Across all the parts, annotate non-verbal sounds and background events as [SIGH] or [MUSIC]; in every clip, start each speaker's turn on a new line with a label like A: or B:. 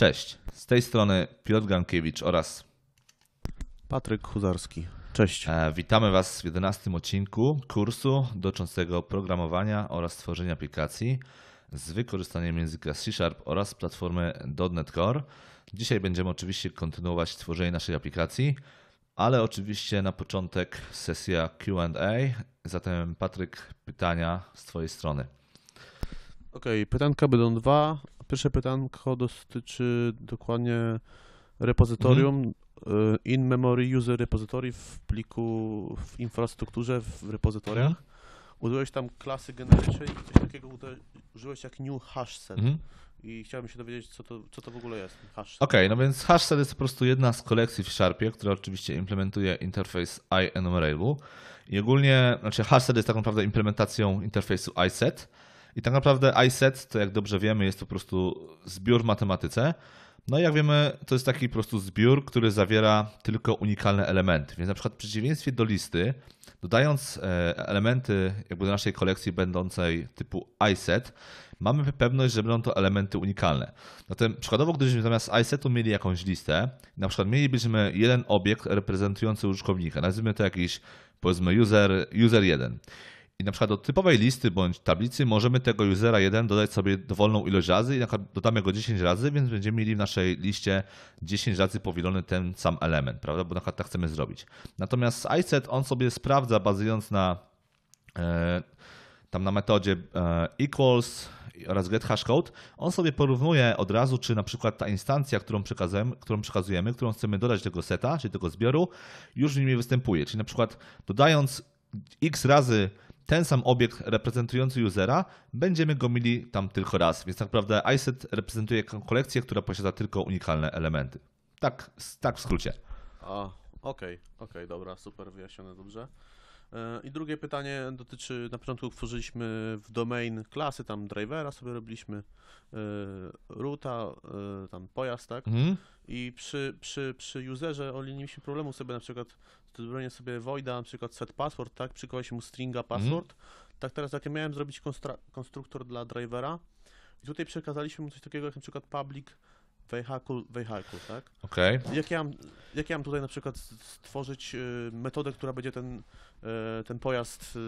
A: Cześć, z tej strony Piotr Gankiewicz oraz Patryk Huzarski. Cześć. E, witamy Was w 11 odcinku kursu dotyczącego programowania oraz tworzenia aplikacji z wykorzystaniem języka C Sharp oraz platformy .NET Core. Dzisiaj będziemy oczywiście kontynuować tworzenie naszej aplikacji, ale oczywiście na początek sesja Q&A. Zatem Patryk, pytania z Twojej strony. Okej, okay, pytanka będą dwa. Pierwsze pytanko
B: dotyczy dokładnie repozytorium mhm. Y, in memory user repository w pliku w infrastrukturze, w repozytoriach. Mhm. Użyłeś tam klasy generycznej i coś takiego użyłeś jak new hashset. Mhm. I chciałbym się dowiedzieć, co to, co to w ogóle jest ok Okej,
A: okay, no więc hashset jest po prostu jedna z kolekcji w Sharpie, która oczywiście implementuje interfejs iEnumerable. I ogólnie, znaczy hashset jest tak naprawdę implementacją interfejsu iSet i tak naprawdę iSet, to jak dobrze wiemy, jest to po prostu zbiór w matematyce. No i jak wiemy, to jest taki po prostu zbiór, który zawiera tylko unikalne elementy. Więc na przykład w przeciwieństwie do listy, dodając e, elementy jakby do naszej kolekcji będącej typu iSet, mamy pewność, że będą to elementy unikalne. Zatem przykładowo, gdybyśmy zamiast iSetu mieli jakąś listę, na przykład mielibyśmy jeden obiekt reprezentujący użytkownika, nazwijmy to jakiś powiedzmy user, user 1. I na przykład do typowej listy bądź tablicy możemy tego usera 1 dodać sobie dowolną ilość razy i na przykład dodamy go 10 razy, więc będziemy mieli w naszej liście 10 razy powielony ten sam element, prawda? Bo na przykład tak chcemy zrobić. Natomiast iSet on sobie sprawdza bazując na e, tam na metodzie e, equals oraz get hashcode, on sobie porównuje od razu, czy na przykład ta instancja, którą, przekazujemy, którą przekazujemy, którą chcemy dodać tego seta, czy tego zbioru, już w nim występuje. Czyli na przykład dodając x razy ten sam obiekt reprezentujący usera, będziemy go mieli tam tylko raz. Więc tak naprawdę iSet reprezentuje kolekcję, która posiada tylko unikalne elementy. Tak, tak w skrócie.
B: A, okej, okay, okej, okay, dobra, super wyjaśnione, dobrze. E, I drugie pytanie dotyczy, na początku tworzyliśmy w domain klasy, tam drivera sobie robiliśmy, e, ruta, e, tam pojazd, tak? Mhm i przy, przy, przy userze oni nie mieli problemu sobie na przykład zrobienie sobie voida, na przykład set password, tak, się mu stringa password, mm. tak teraz jak ja miałem zrobić konstruktor dla drivera i tutaj przekazaliśmy mu coś takiego jak na przykład public vehicle, vehicle tak? Okay. Jak, ja mam, jak ja mam tutaj na przykład stworzyć y, metodę, która będzie ten, y, ten pojazd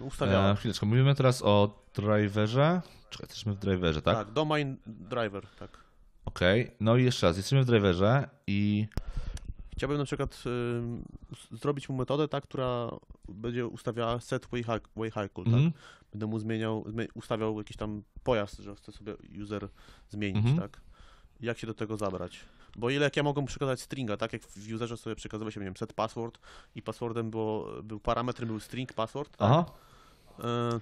B: y, ustawiała? E,
A: chwileczkę, mówimy teraz o driverze. Czekaj, jesteśmy w driverze, tak? Tak,
B: domain driver,
A: tak. OK, no i jeszcze raz, jesteśmy w driverze i.
B: Chciałbym na przykład y, zrobić mu metodę, ta, która będzie ustawiała set vehicle, tak? Mhm. Będę mu zmieniał, ustawiał jakiś tam pojazd, że chce sobie user zmienić, mm -hmm. tak? Jak się do tego zabrać? Bo ile jak ja mogę przekazać stringa, tak jak w userze sobie się, nie wiem, set password i passwordem było, był parametrem był string password, tak? Aha.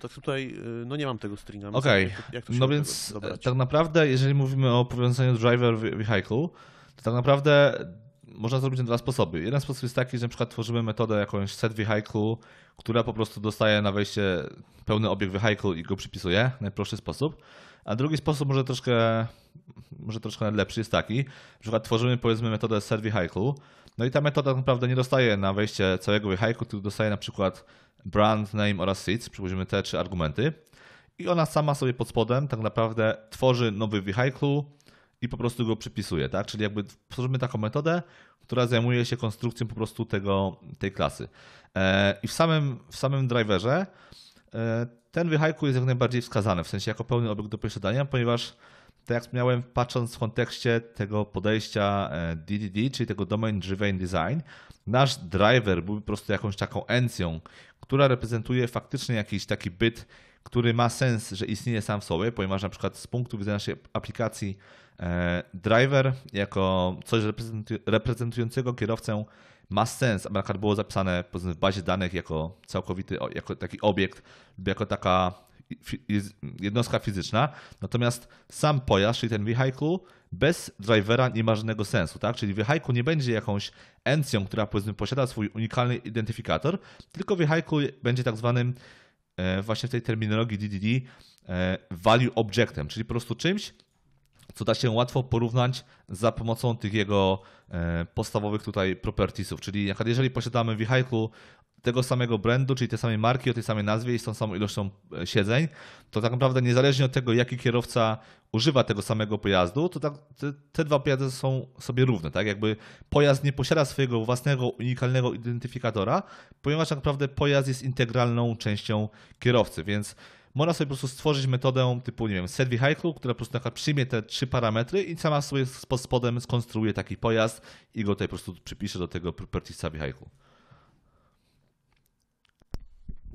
B: Tak tutaj e, no nie mam tego stringa. Okej, okay. no
A: więc e, tak naprawdę, jeżeli mówimy o powiązaniu driver vehicle, to tak naprawdę można zrobić na dwa sposoby. Jeden sposób jest taki, że na przykład tworzymy metodę jakąś set vehicle, która po prostu dostaje na wejście pełny obieg vehicle i go przypisuje w najprostszy sposób. A drugi sposób może troszkę, może troszkę lepszy jest taki, na przykład tworzymy powiedzmy metodę set vehicle, no i ta metoda naprawdę nie dostaje na wejście całego haiku, tylko dostaje na przykład brand name oraz seeds, przypuśćmy te trzy argumenty. I ona sama sobie pod spodem tak naprawdę tworzy nowy vehicle i po prostu go przypisuje, tak? Czyli jakby tworzymy taką metodę, która zajmuje się konstrukcją po prostu tego, tej klasy. E, I w samym, w samym driverze e, ten vehicle jest jak najbardziej wskazany, w sensie jako pełny obiekt do posiadania, ponieważ tak jak wspomniałem, patrząc w kontekście tego podejścia DDD, e, czyli tego Domain Driven Design, nasz driver byłby po prostu jakąś taką encją, która reprezentuje faktycznie jakiś taki byt, który ma sens, że istnieje sam w sobie, ponieważ na przykład z punktu widzenia naszej aplikacji e, driver jako coś reprezentującego kierowcę ma sens, aby na było zapisane w bazie danych jako całkowity, jako taki obiekt lub jako taka jednostka fizyczna, natomiast sam pojazd, czyli ten vehicle, bez drivera nie ma żadnego sensu, tak? Czyli vehicle nie będzie jakąś encją, która powiedzmy posiada swój unikalny identyfikator, tylko vehicle będzie tak zwanym e, właśnie w tej terminologii DDD e, value objectem, czyli po prostu czymś, co da się łatwo porównać za pomocą tych jego e, podstawowych tutaj propertiesów. Czyli jeżeli posiadamy vehicle tego samego brandu, czyli tej samej marki, o tej samej nazwie i z tą samą ilością e, siedzeń, to tak naprawdę niezależnie od tego, jaki kierowca używa tego samego pojazdu, to tak, te, te, dwa pojazdy są sobie równe. Tak? Jakby pojazd nie posiada swojego własnego, unikalnego identyfikatora, ponieważ tak naprawdę pojazd jest integralną częścią kierowcy, więc można sobie po prostu stworzyć metodę typu, nie wiem, set vehicle, która po prostu taka przyjmie te trzy parametry i sama sobie pod spodem skonstruuje taki pojazd i go tutaj po prostu przypisze do tego propertysa vehicle.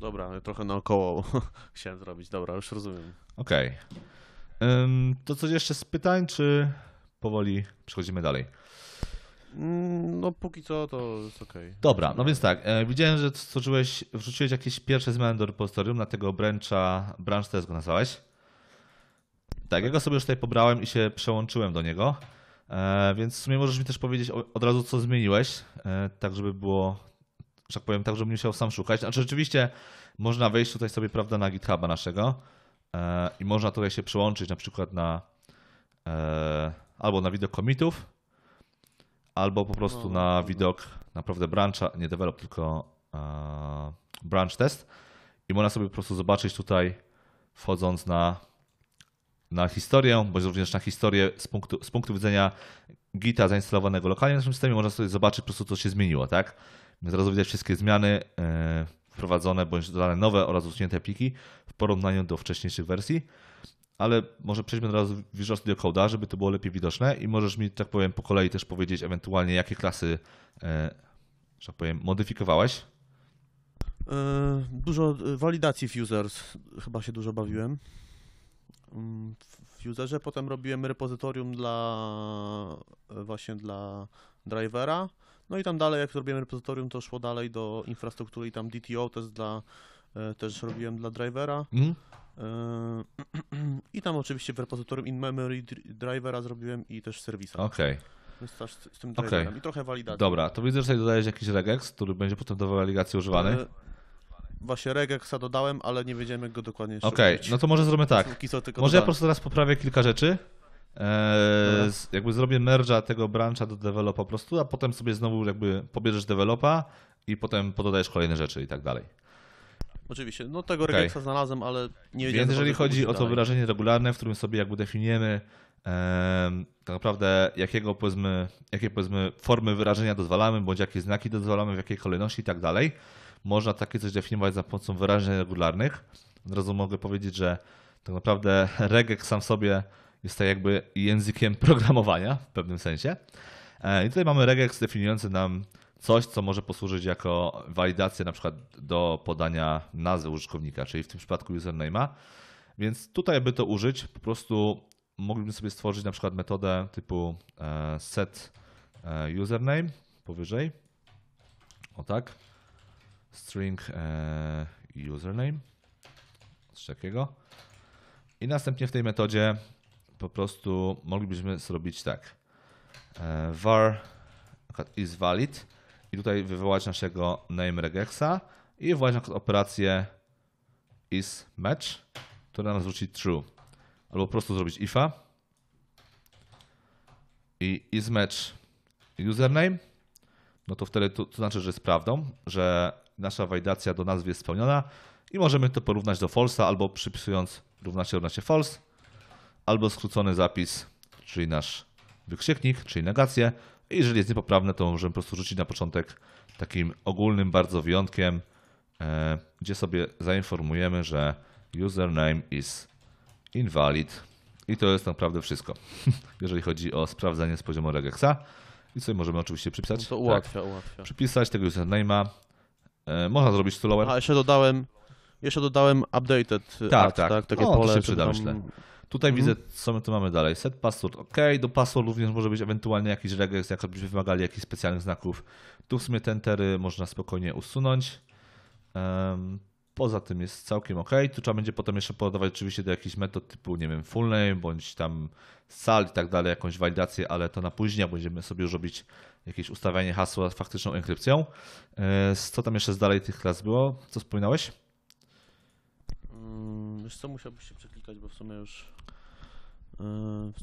B: Dobra, trochę naokoło [LAUGHS] chciałem zrobić. Dobra, już rozumiem.
A: Okej. Okay. To coś jeszcze z pytań, czy powoli przechodzimy dalej?
B: Mm, no póki co to jest okej. Okay.
A: Dobra, no więc tak, e, widziałem, że stworzyłeś, wrzuciłeś jakieś pierwsze zmiany do repozytorium na tego brancha, branch też go nazwałeś. Tak, ja go sobie już tutaj pobrałem i się przełączyłem do niego, e, więc w sumie możesz mi też powiedzieć od razu, co zmieniłeś, e, tak żeby było że tak powiem, tak, żebym musiał sam szukać. Znaczy rzeczywiście można wejść tutaj sobie, prawda, na GitHuba naszego e, i można tutaj się przełączyć na przykład na e, albo na widok commitów, albo po prostu no, na no, no. widok naprawdę brancha, nie develop, tylko e, branch test i można sobie po prostu zobaczyć tutaj wchodząc na na historię, bądź również na historię z punktu, z punktu widzenia Gita zainstalowanego lokalnie w naszym systemie, można sobie zobaczyć po prostu, co się zmieniło, tak? Zaraz widać wszystkie zmiany e, wprowadzone bądź dodane nowe oraz usunięte pliki w porównaniu do wcześniejszych wersji. Ale może przejdźmy od razu w Visual Studio Code'a, żeby to było lepiej widoczne i możesz mi, tak powiem, po kolei też powiedzieć ewentualnie, jakie klasy, e, że tak powiem, modyfikowałeś. E, dużo walidacji w users,
B: chyba się dużo bawiłem mm, w userze, potem robiłem repozytorium dla właśnie dla drivera, no i tam dalej, jak zrobiłem repozytorium, to szło dalej do infrastruktury i tam DTO jest dla, e, też robiłem dla drivera. Mm. [CLEARS THROAT] I tam oczywiście w repozytorium in-memory drivera zrobiłem i też serwisa. Okej. Okay. Z tym driverem okay. i trochę walidacji. Dobra,
A: to widzę, że tutaj dodajesz jakiś regex, który będzie potem do walidacji używany. E,
B: właśnie regexa dodałem, ale nie wiedziałem jak go dokładnie Okej, okay. no to może zrobimy tak. Może ja po prostu
A: teraz poprawię kilka rzeczy, Eee, jakby zrobię merge'a tego brancha do developa po prostu, a potem sobie znowu jakby pobierzesz developa i potem pododajesz kolejne rzeczy i tak dalej.
B: Oczywiście, no tego okay. regexa znalazłem, ale nie wiedziałem. Więc jeżeli chodzi o to dalej. wyrażenie
A: regularne, w którym sobie jakby definiujemy eee, tak naprawdę jakiego powiedzmy, jakie powiedzmy formy wyrażenia dozwalamy, bądź jakie znaki dozwalamy, w jakiej kolejności i tak dalej, można takie coś definiować za pomocą wyrażeń regularnych. Od razu mogę powiedzieć, że tak naprawdę regex sam sobie jest tak jakby językiem [LAUGHS] programowania w pewnym sensie. E, I tutaj mamy regex definiujący nam coś, co może posłużyć jako walidacja na przykład do podania nazwy użytkownika, czyli w tym przypadku username'a. Więc tutaj, aby to użyć, po prostu moglibyśmy sobie stworzyć na przykład metodę typu e, set e, username powyżej. O tak. String username. Coś takiego. I następnie w tej metodzie po prostu moglibyśmy zrobić tak. E, var is valid i tutaj wywołać naszego name regexa i wywołać operację is match, która nam zwróci true. Albo po prostu zrobić ifa i is match username, no to wtedy to, to znaczy, że jest prawdą, że nasza walidacja do nazwy jest spełniona i możemy to porównać do false'a albo przypisując równacie równacie false albo skrócony zapis, czyli nasz wykrzyknik, czyli negację. I jeżeli jest niepoprawne, to możemy po prostu rzucić na początek takim ogólnym bardzo wyjątkiem, e, gdzie sobie zainformujemy, że username is invalid. I to jest naprawdę wszystko, [LAUGHS] jeżeli chodzi o sprawdzenie z poziomu regexa. I sobie możemy oczywiście przypisać. No to tak. ułatwia, tak. ułatwia. Przypisać tego username'a. E, można zrobić tulower. A jeszcze dodałem, jeszcze dodałem updated.
B: Tak, tak. tak takie no, pole, to się przyda, tam...
A: Tutaj mhm. widzę, co my tu mamy dalej. Set password, ok. Do password również może być ewentualnie jakiś regex, jakbyśmy wymagali jakichś specjalnych znaków. Tu w sumie tentery można spokojnie usunąć. Um, poza tym jest całkiem ok. Tu trzeba będzie potem jeszcze podawać oczywiście do jakichś metod typu, nie wiem, full name, bądź tam sal i tak dalej, jakąś walidację, ale to na później będziemy sobie już robić jakieś ustawianie hasła z faktyczną enkrypcją. E, co tam jeszcze z dalej tych klas było? Co wspominałeś?
B: wiesz co, musiałbyś się przeklikać, bo w sumie już...
A: Yy,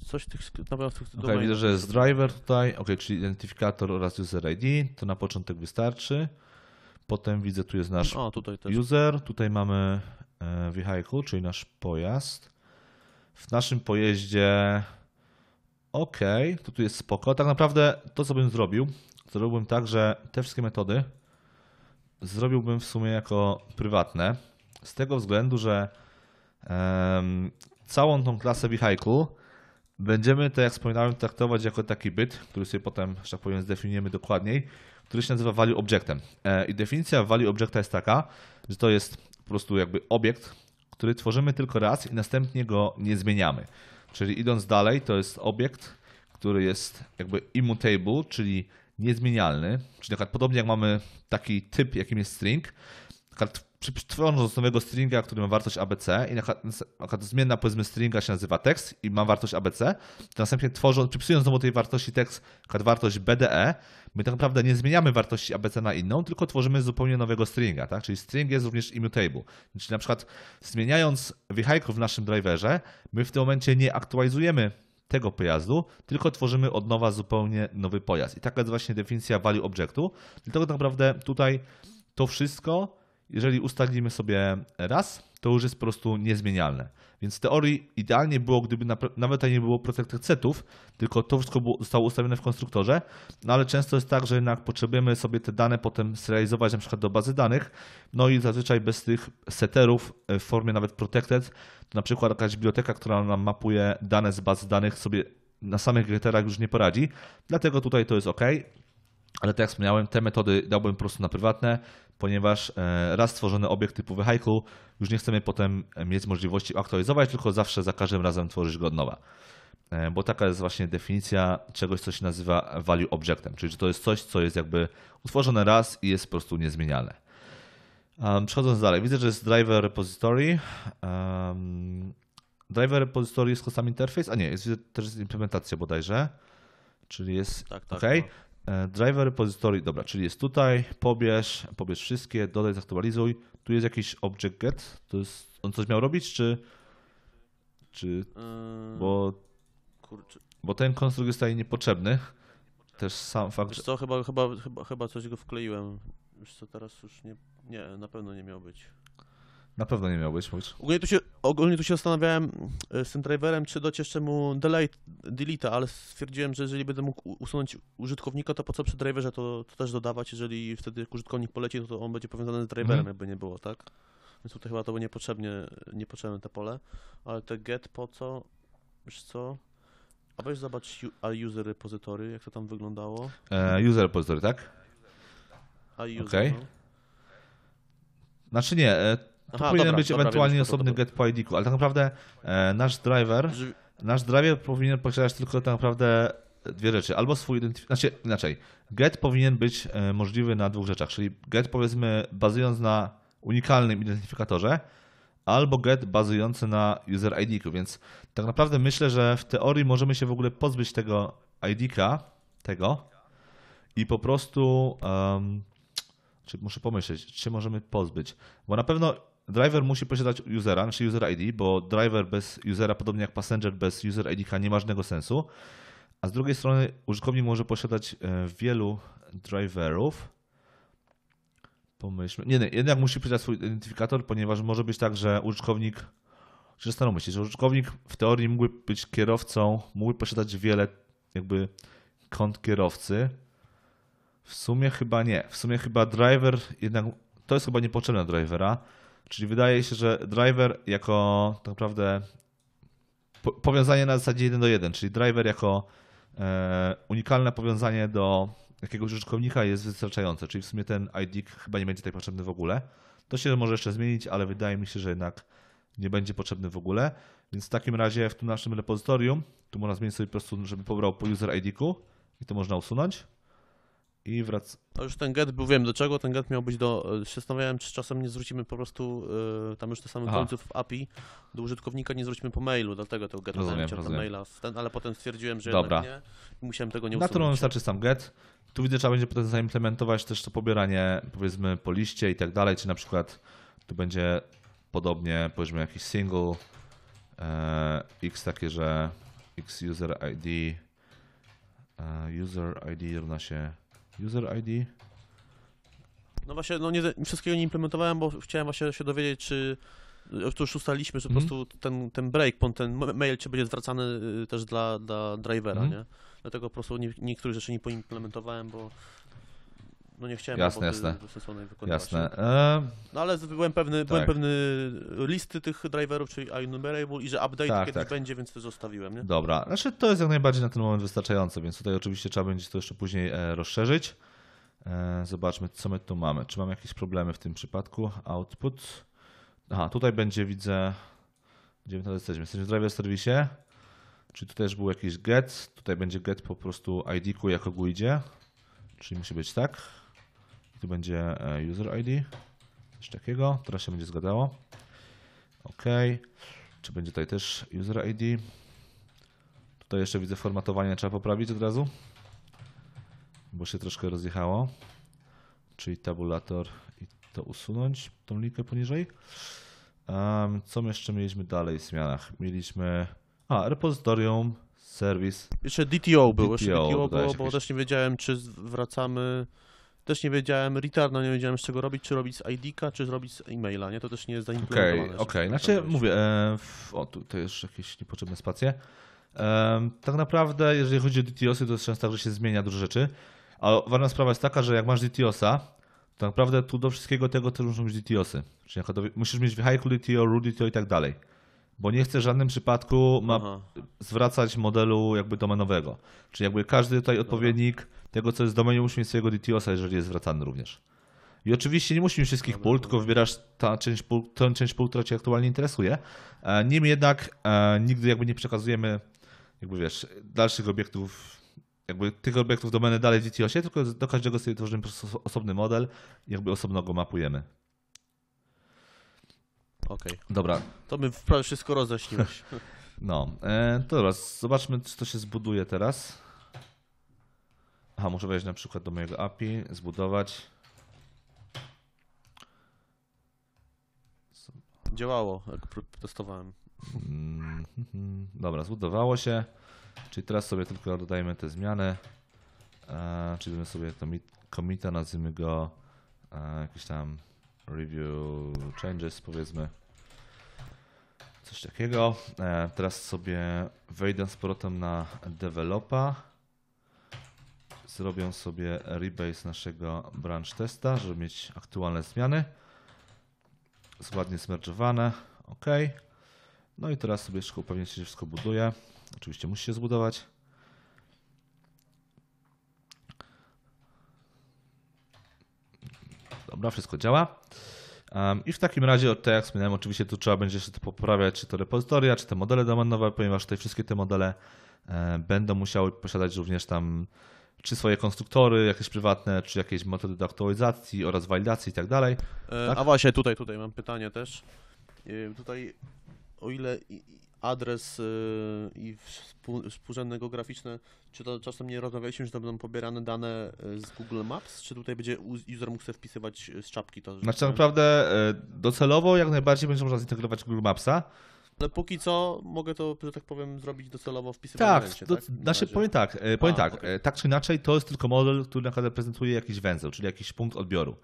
A: coś tych, na pewno w tych okay, Widzę, że jest driver tutaj, ok, czyli identyfikator oraz user ID, to na początek wystarczy. Potem widzę, tu jest nasz o, tutaj user, tutaj mamy e, vehicle, czyli nasz pojazd. W naszym pojeździe ok, to tu jest spoko. Tak naprawdę to, co bym zrobił, zrobiłbym tak, że te wszystkie metody zrobiłbym w sumie jako prywatne z tego względu, że um, całą tą klasę vehicle będziemy, tak jak wspominałem, traktować jako taki byt, który sobie potem, że tak powiem, zdefiniujemy dokładniej, który się nazywa value objectem. E, I definicja value objecta jest taka, że to jest po prostu jakby obiekt, który tworzymy tylko raz i następnie go nie zmieniamy. Czyli idąc dalej, to jest obiekt, który jest jakby immutable, czyli niezmienialny, czyli podobnie jak mamy taki typ, jakim jest string, przytworzą nowego stringa, który ma wartość ABC i na przykład zmienna powiedzmy stringa się nazywa tekst i ma wartość ABC, to następnie tworząc, przypisując do tej wartości tekst, na wartość BDE, my tak naprawdę nie zmieniamy wartości ABC na inną, tylko tworzymy zupełnie nowego stringa, tak? czyli string jest również immutable. Czyli na przykład zmieniając vehicle w naszym driverze, my w tym momencie nie aktualizujemy tego pojazdu, tylko tworzymy od nowa zupełnie nowy pojazd. I taka jest właśnie definicja value objectu. Dlatego tak naprawdę tutaj to wszystko jeżeli ustalimy sobie raz, to już jest po prostu niezmienialne. Więc w teorii idealnie było, gdyby na, nawet nie było protected setów, tylko to wszystko było, zostało ustawione w konstruktorze, no ale często jest tak, że jednak potrzebujemy sobie te dane potem zrealizować na przykład do bazy danych, no i zazwyczaj bez tych seterów e, w formie nawet protected, na przykład jakaś biblioteka, która nam mapuje dane z bazy danych sobie na samych getterach już nie poradzi, dlatego tutaj to jest ok. Ale tak jak wspomniałem, te metody dałbym po prostu na prywatne, ponieważ e, raz stworzony obiekt typu vehicle, już nie chcemy potem mieć możliwości aktualizować, tylko zawsze za każdym razem tworzyć go od nowa. E, bo taka jest właśnie definicja czegoś, co się nazywa value objectem, czyli że to jest coś, co jest jakby utworzone raz i jest po prostu niezmieniane. przechodząc dalej, widzę, że jest driver repository. driver repository jest custom interface, a nie, jest też jest implementacja bodajże. Czyli jest. Tak, tak. E, driver repository, dobra, czyli jest tutaj, pobierz, pobierz wszystkie, dodaj, zaktualizuj. Tu jest jakiś object get, to jest, on coś miał robić, czy, czy, eee, bo, bo ten konstrukt jest tutaj niepotrzebny, też sam fakt, Wiesz
B: co, chyba, chyba, chyba, chyba coś go wkleiłem, już co, teraz już nie, nie, na pewno nie miał być.
A: Na pewno nie miałbyś, mówisz.
B: Ogólnie tu się, ogólnie tu się zastanawiałem e, z tym driverem, czy dać jeszcze mu delay, delete, ale stwierdziłem, że jeżeli będę mógł usunąć użytkownika, to po co przy driverze to, to też dodawać, jeżeli wtedy jak użytkownik poleci, no to on będzie powiązany z driverem, mhm. jakby nie było, tak? Więc tutaj chyba to by niepotrzebnie, niepotrzebne te pole, ale te get po co, wiesz co? A weź zobacz user repository, jak to tam wyglądało.
A: E, user repository, tak? A user, okay. no. Znaczy nie, e, to powinien dobra, być dobra, ewentualnie osobny get po id ale tak naprawdę e, nasz driver, nasz driver powinien posiadać tylko tak naprawdę dwie rzeczy. Albo swój identyfikator, znaczy inaczej, get powinien być e, możliwy na dwóch rzeczach, czyli get powiedzmy bazując na unikalnym identyfikatorze, albo get bazujący na user id więc tak naprawdę myślę, że w teorii możemy się w ogóle pozbyć tego id tego i po prostu um, czy muszę pomyśleć, czy możemy pozbyć, bo na pewno Driver musi posiadać usera, czyli znaczy user ID, bo driver bez usera, podobnie jak passenger bez user ID, nie ma żadnego sensu. A z drugiej strony użytkownik może posiadać e, wielu driverów. Pomyślmy. Nie, nie, jednak musi posiadać swój identyfikator, ponieważ może być tak, że użytkownik. Zastanówmy się, że użytkownik w teorii mógłby być kierowcą, mógłby posiadać wiele jakby kont kierowcy. W sumie chyba nie. W sumie chyba driver jednak. To jest chyba niepotrzebne drivera. Czyli wydaje się, że driver jako tak naprawdę powiązanie na zasadzie 1 do 1, czyli driver jako e, unikalne powiązanie do jakiegoś użytkownika jest wystarczające, czyli w sumie ten ID chyba nie będzie tak potrzebny w ogóle. To się może jeszcze zmienić, ale wydaje mi się, że jednak nie będzie potrzebny w ogóle. Więc w takim razie w tym naszym repozytorium, tu można zmienić sobie po prostu, żeby pobrał po user ID-ku i to można usunąć i wraca. To no już ten get był, wiem
B: do czego, ten get miał być do, się zastanawiałem czy czasem nie zwrócimy po prostu y, tam już do samych Aha. końców w API, do użytkownika nie zwrócimy po mailu, dlatego tego get rozumiem, rozumiem. maila, ten, ale potem stwierdziłem, że Dobra. nie i musiałem tego nie usunąć. Na którą wystarczy
A: sam get, tu widzę trzeba będzie potem zaimplementować też to pobieranie powiedzmy po liście i tak dalej, czy na przykład tu będzie podobnie powiedzmy jakiś single, e, x takie, że x user id, e, user id równa się User ID.
B: No właśnie, no nie, wszystkiego nie implementowałem, bo chciałem właśnie się dowiedzieć, czy to już ustaliliśmy, że mm. po mhm. prostu ten, ten breakpoint, ten mail będzie zwracany y, też dla, dla drivera, mm. nie? Dlatego po prostu nie, niektórych rzeczy nie poimplementowałem, bo no nie chciałem jasne, jasne. wykonywać. Jasne.
A: No ale byłem pewny, tak. byłem
B: pewny listy tych driverów, czyli enumerable i że update tak, kiedyś tak. będzie, więc to zostawiłem. Nie? Dobra,
A: znaczy to jest jak najbardziej na ten moment wystarczające, więc tutaj oczywiście trzeba będzie to jeszcze później e, rozszerzyć. E, zobaczmy, co my tu mamy. Czy mam jakieś problemy w tym przypadku? Output. Aha, tutaj będzie, widzę, gdzie my teraz jesteśmy. Jesteśmy w driver serwisie. Czyli tutaj też był jakiś get. Tutaj będzie get po prostu ID-ku jako idzie, Czyli musi być tak to tu będzie e, user ID. Coś takiego. Teraz się będzie zgadało. OK. Czy będzie tutaj też user ID? Tutaj jeszcze widzę formatowanie. Trzeba poprawić od razu. Bo się troszkę rozjechało. Czyli tabulator i to usunąć. Tą linkę poniżej. Um, co jeszcze mieliśmy dalej w zmianach? Mieliśmy... A, repozytorium, serwis. Jeszcze DTO było, DTO, jeszcze DTO było, bo jakieś... też
B: nie wiedziałem, czy wracamy też nie wiedziałem returna, nie wiedziałem z czego robić, czy robić z IDK, czy robić z e-maila, nie? To też nie jest zaimplementowane. Okej, okay, okej. Okay.
A: Znaczy mówię, e, w, o tu, to jakieś niepotrzebne spacje. E, tak naprawdę, jeżeli chodzi o DTOSy, to jest często tak, że się zmienia dużo rzeczy, ale ważna sprawa jest taka, że jak masz DTOSa, to naprawdę tu do wszystkiego tego też muszą być DTOSy. Czyli musisz mieć vehicle DTO, root DTO i tak dalej. Bo nie chcę w żadnym przypadku ma zwracać modelu jakby domenowego. Czyli jakby każdy tutaj Dobra. odpowiednik tego, co jest w domenie, musimy mieć swojego DTOSa, jeżeli jest wracany również. I oczywiście nie musimy wszystkich pól, tylko wybierasz ta część pól, tę część pól, która Cię aktualnie interesuje. E, niemniej jednak e, nigdy jakby nie przekazujemy, jakby wiesz, dalszych obiektów jakby tych obiektów domeny dalej w DTOSie, tylko do każdego sobie tworzymy osobny model i jakby osobno go mapujemy. Okej. Okay. Dobra.
B: To bym prawie wszystko roześniłeś.
A: [LAUGHS] no, e, to teraz zobaczmy, co się zbuduje teraz. Aha, muszę wejść na przykład do mojego API, zbudować. Działało, jak testowałem. Mm-hmm. Dobra, zbudowało się. Czyli teraz sobie tylko dodajemy te zmiany. E, czyli sobie sobie komita, nazwijmy go e, jakiś tam review changes powiedzmy. Coś takiego. E, teraz sobie wejdę z powrotem na developa zrobią sobie rebase naszego branch testa, żeby mieć aktualne zmiany. Ładnie zmerdżowane. OK. No i teraz sobie jeszcze upewnię się, że wszystko buduje. Oczywiście musi się zbudować. Dobra, wszystko działa. Um, I w takim razie, tak jak wspomniałem, oczywiście tu trzeba będzie jeszcze poprawiać czy to repozytoria, czy te modele domenowe, ponieważ tutaj wszystkie te modele e, będą musiały posiadać również tam czy swoje konstruktory, jakieś prywatne, czy jakieś metody do aktualizacji oraz walidacji i tak dalej. E, tak? A właśnie tutaj,
B: tutaj mam pytanie też. E, tutaj o ile adres e, i współrzędnego graficzne, czy to czasem nie rozmawialiśmy, że to będą pobierane dane z Google Maps, czy tutaj będzie user mógł sobie wpisywać z czapki to? Znaczy tak, tak
A: naprawdę docelowo jak najbardziej będzie można zintegrować Google Mapsa,
B: ale no póki co mogę to, że tak powiem, zrobić docelowo wpisywanie. Tak, momencie, do, tak? Znaczy, powiem
A: tak, e, powiem A, tak, okay. E, tak czy inaczej to jest tylko model, który na przykład prezentuje jakiś węzeł, czyli jakiś punkt odbioru.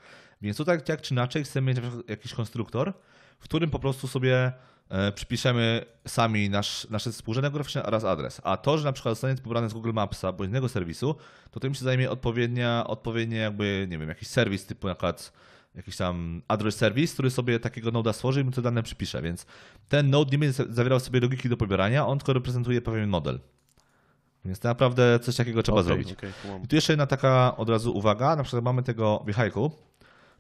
A: Więc tutaj tak czy inaczej chcemy mieć jakiś konstruktor, w którym po prostu sobie e, przypiszemy sami nasz, nasze współrzędne graficzne oraz adres. A to, że na przykład zostanie to pobrane z Google Mapsa bądź innego serwisu, to tym się zajmie odpowiednia, odpowiednie jakby, nie wiem, jakiś serwis typu na przykład jakiś tam address service, który sobie takiego noda stworzy i mu te dane przypisze, więc ten node nie będzie zawierał sobie logiki do pobierania, on tylko reprezentuje pewien model. Więc naprawdę coś takiego trzeba okay, zrobić. Okay, I tu jeszcze jedna taka od razu uwaga, na przykład mamy tego wihajku,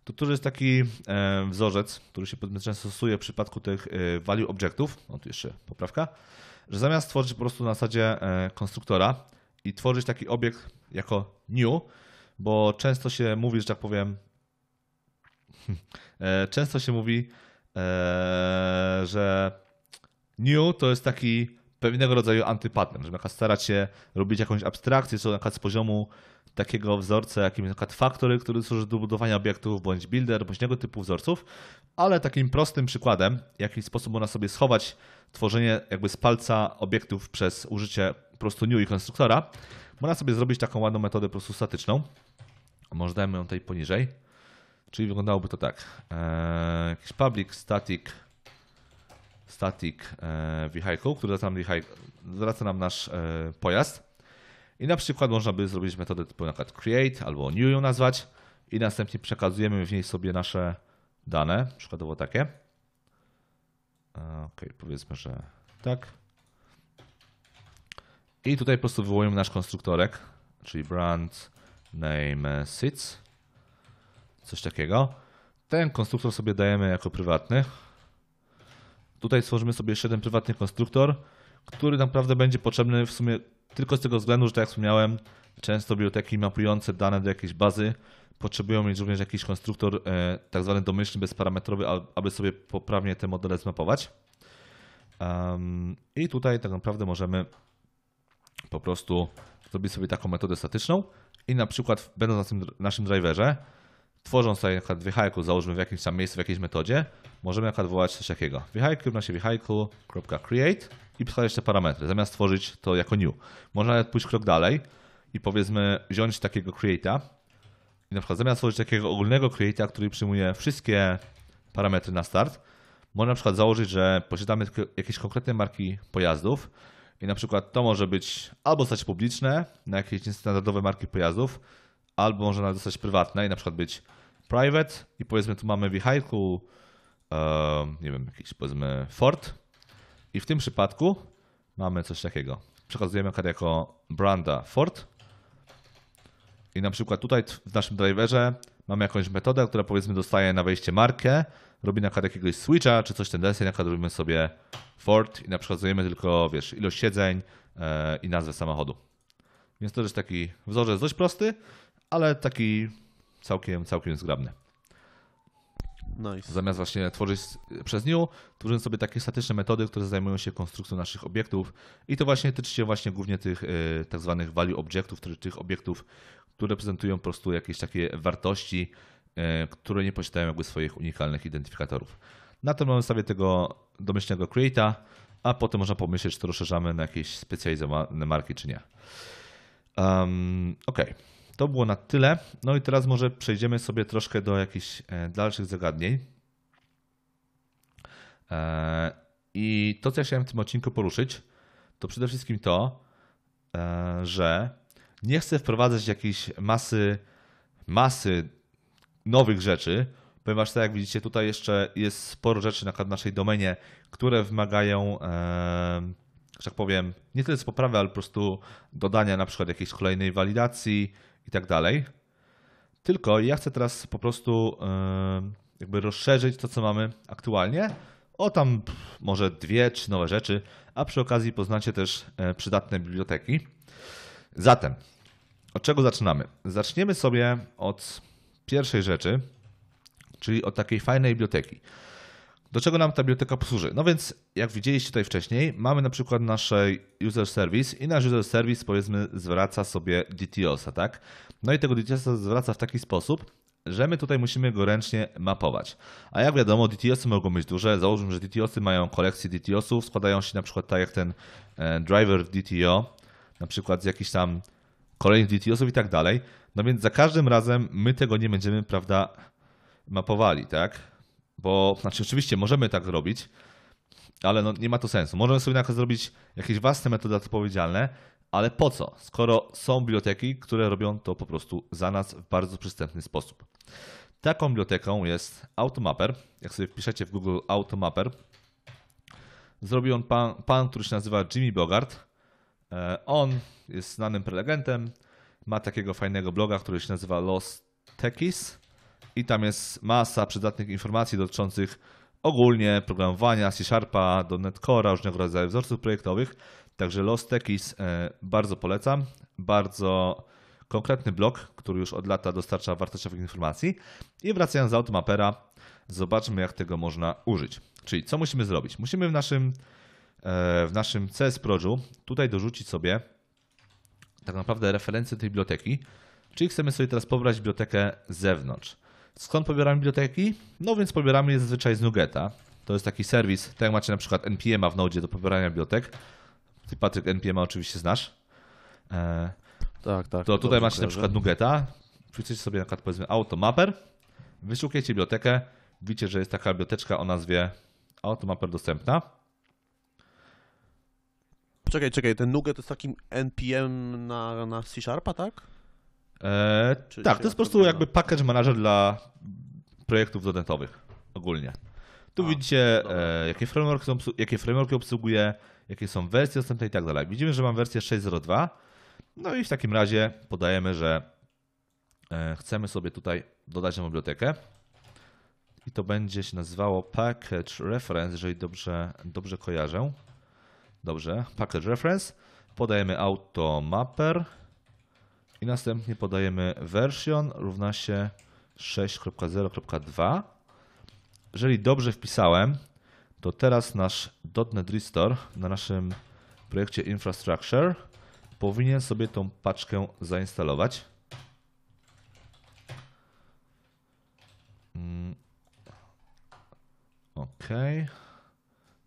A: to który jest taki e, wzorzec, który się często stosuje w przypadku tych e, value objectów, o tu jeszcze poprawka, że zamiast tworzyć po prostu na zasadzie e, konstruktora i tworzyć taki obiekt jako new, bo często się mówi, że tak powiem, E, często się mówi, e, że new to jest taki pewnego rodzaju antypattern, że na starać się robić jakąś abstrakcję, co na z poziomu takiego wzorca, jakim jest na factory, który służy do budowania obiektów, bądź builder, bądź innego typu wzorców, ale takim prostym przykładem, w jaki sposób można sobie schować tworzenie jakby z palca obiektów przez użycie po prostu new i konstruktora, można sobie zrobić taką ładną metodę po prostu statyczną. Może dajmy ją tutaj poniżej Czyli wyglądałoby to tak. E, jakiś public static static e, vehicle, który zwraca nam, nasz e, pojazd. I na przykład można by zrobić metodę typu na przykład create albo new ją nazwać i następnie przekazujemy w niej sobie nasze dane, przykładowo takie. Ok, powiedzmy, że tak. I tutaj po prostu wywołujemy nasz konstruktorek, czyli brand name sits coś takiego. Ten konstruktor sobie dajemy jako prywatny. Tutaj stworzymy sobie jeszcze jeden prywatny konstruktor, który naprawdę będzie potrzebny w sumie tylko z tego względu, że tak jak wspomniałem, często biblioteki mapujące dane do jakiejś bazy potrzebują mieć również jakiś konstruktor e, tak zwany domyślny, bezparametrowy, aby sobie poprawnie te modele zmapować. I tutaj tak naprawdę możemy po prostu zrobić sobie taką metodę statyczną i na przykład będąc na tym naszym driverze tworząc sobie na przykład załóżmy w jakimś tam miejscu, w jakiejś metodzie, możemy na przykład wywołać coś takiego. Vehicle na się create i podać te parametry, zamiast tworzyć to jako new. Można nawet pójść krok dalej i powiedzmy wziąć takiego create'a i na przykład zamiast tworzyć takiego ogólnego create'a, który przyjmuje wszystkie parametry na start, można na przykład założyć, że posiadamy jakieś konkretne marki pojazdów i na przykład to może być albo stać publiczne na jakieś niestandardowe marki pojazdów, albo można nawet dostać prywatne i na przykład być private i powiedzmy tu mamy vehicle, nie wiem, jakiś powiedzmy Ford i w tym przypadku mamy coś takiego. Przekazujemy kar jako branda Ford i na przykład tutaj w naszym driverze mamy jakąś metodę, która powiedzmy dostaje na wejście markę, robi na przykład jakiegoś switcha czy coś ten deseń, na robimy sobie Ford i na przekazujemy tylko wiesz, ilość siedzeń e, i nazwę samochodu. Więc to też taki wzorzec dość prosty, ale taki całkiem, całkiem zgrabny. Nice. Zamiast właśnie tworzyć przez nią, tworzymy sobie takie statyczne metody, które zajmują się konstrukcją naszych obiektów i to właśnie tyczy się właśnie głównie tych e, tak zwanych value objectów, czyli tych obiektów, które prezentują po prostu jakieś takie wartości, e, które nie posiadają jakby swoich unikalnych identyfikatorów. Na tym mamy sobie tego domyślnego create'a, a potem można pomyśleć, czy to rozszerzamy na jakieś specjalizowane marki, czy nie. Um, ok to było na tyle. No i teraz może przejdziemy sobie troszkę do jakichś e, dalszych zagadnień. E, I to, co ja chciałem w tym odcinku poruszyć, to przede wszystkim to, e, że nie chcę wprowadzać jakiejś masy, masy nowych rzeczy, ponieważ tak jak widzicie, tutaj jeszcze jest sporo rzeczy na naszej domenie, które wymagają, że tak powiem, nie tyle z poprawy, ale po prostu dodania na przykład jakiejś kolejnej walidacji, i tak dalej. Tylko ja chcę teraz po prostu e, jakby rozszerzyć to, co mamy aktualnie o tam może dwie, trzy nowe rzeczy, a przy okazji poznacie też e, przydatne biblioteki. Zatem, od czego zaczynamy? Zaczniemy sobie od pierwszej rzeczy, czyli od takiej fajnej biblioteki. Do czego nam ta biblioteka posłuży? No więc, jak widzieliście tutaj wcześniej, mamy na przykład naszej user service i nasz user service powiedzmy zwraca sobie DTOS-a, tak? No i tego DTOS-a zwraca w taki sposób, że my tutaj musimy go ręcznie mapować. A jak wiadomo, DTOSy mogą być duże. Załóżmy, że DTOSy mają kolekcję DTOSów, składają się na przykład tak jak ten e, driver DTO, na przykład z jakichś tam kolejnych DTOsów i tak dalej. No więc za każdym razem my tego nie będziemy, prawda, mapowali, tak? Bo, znaczy, oczywiście możemy tak zrobić, ale no, nie ma to sensu. Możemy sobie nawet zrobić jakieś własne metody odpowiedzialne, ale po co, skoro są biblioteki, które robią to po prostu za nas w bardzo przystępny sposób. Taką biblioteką jest Automapper. Jak sobie wpiszecie w Google Automapper, zrobił on pan, pan który się nazywa Jimmy Bogart. E, on jest znanym prelegentem, ma takiego fajnego bloga, który się nazywa Los Techies i tam jest masa przydatnych informacji dotyczących ogólnie programowania, C-Sharpa, do Netcora, różnego rodzaju wzorców projektowych. Także Lost Techies e, bardzo polecam. Bardzo konkretny blog, który już od lata dostarcza wartościowych informacji. I wracając z automapera, zobaczmy jak tego można użyć. Czyli co musimy zrobić? Musimy w naszym, e, w naszym CS Proju tutaj dorzucić sobie tak naprawdę referencję tej biblioteki, czyli chcemy sobie teraz pobrać bibliotekę z zewnątrz. Skąd pobieramy biblioteki? No więc pobieramy je zazwyczaj z Nugeta. To jest taki serwis, tak jak macie na przykład npm w Node do pobierania bibliotek. Ty, Patryk, npm oczywiście znasz. E, tak, tak. To tutaj macie na przykład Nugeta. Wpiszecie sobie na przykład powiedzmy AutoMapper, wyszukujecie bibliotekę, widzicie, że jest taka biblioteczka o nazwie AutoMapper dostępna.
B: Czekaj, czekaj, ten
A: Nuget jest takim NPM
B: na, na C-Sharpa, tak?
A: Eee, czy, tak, to jest po prostu jakby package manager dla projektów dotnetowych ogólnie. Tu A, widzicie, e, jakie, frameworki są, jakie frameworki obsługuje, jakie są wersje dostępne i tak dalej. Widzimy, że mam wersję 6.02. No i w takim razie podajemy, że e, chcemy sobie tutaj dodać nową bibliotekę. I to będzie się nazywało package reference, jeżeli dobrze, dobrze kojarzę. Dobrze, package reference. Podajemy auto mapper i następnie podajemy version równa się 6.0.2. Jeżeli dobrze wpisałem, to teraz nasz .NET Restore na naszym projekcie Infrastructure powinien sobie tą paczkę zainstalować. Mm. OK.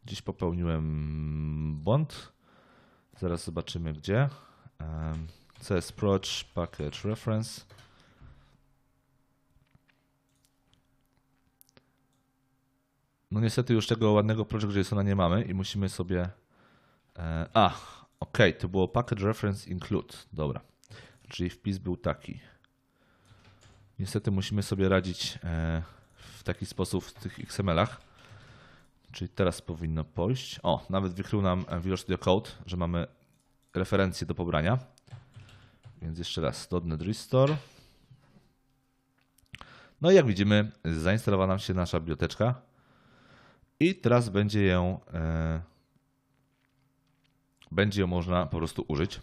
A: Dziś popełniłem błąd. Zaraz zobaczymy gdzie co jest Package Reference. No niestety już tego ładnego Project JSONa nie mamy i musimy sobie... E, a, ok, to było Package Reference Include, dobra. Czyli wpis był taki. Niestety musimy sobie radzić e, w taki sposób w tych XML-ach. Czyli teraz powinno pójść. O, nawet wykrył nam e, Visual Studio Code, że mamy referencję do pobrania. Więc jeszcze raz, stodny Store. No i jak widzimy, zainstalowała nam się nasza biblioteczka. I teraz będzie ją, e, będzie ją można po prostu użyć.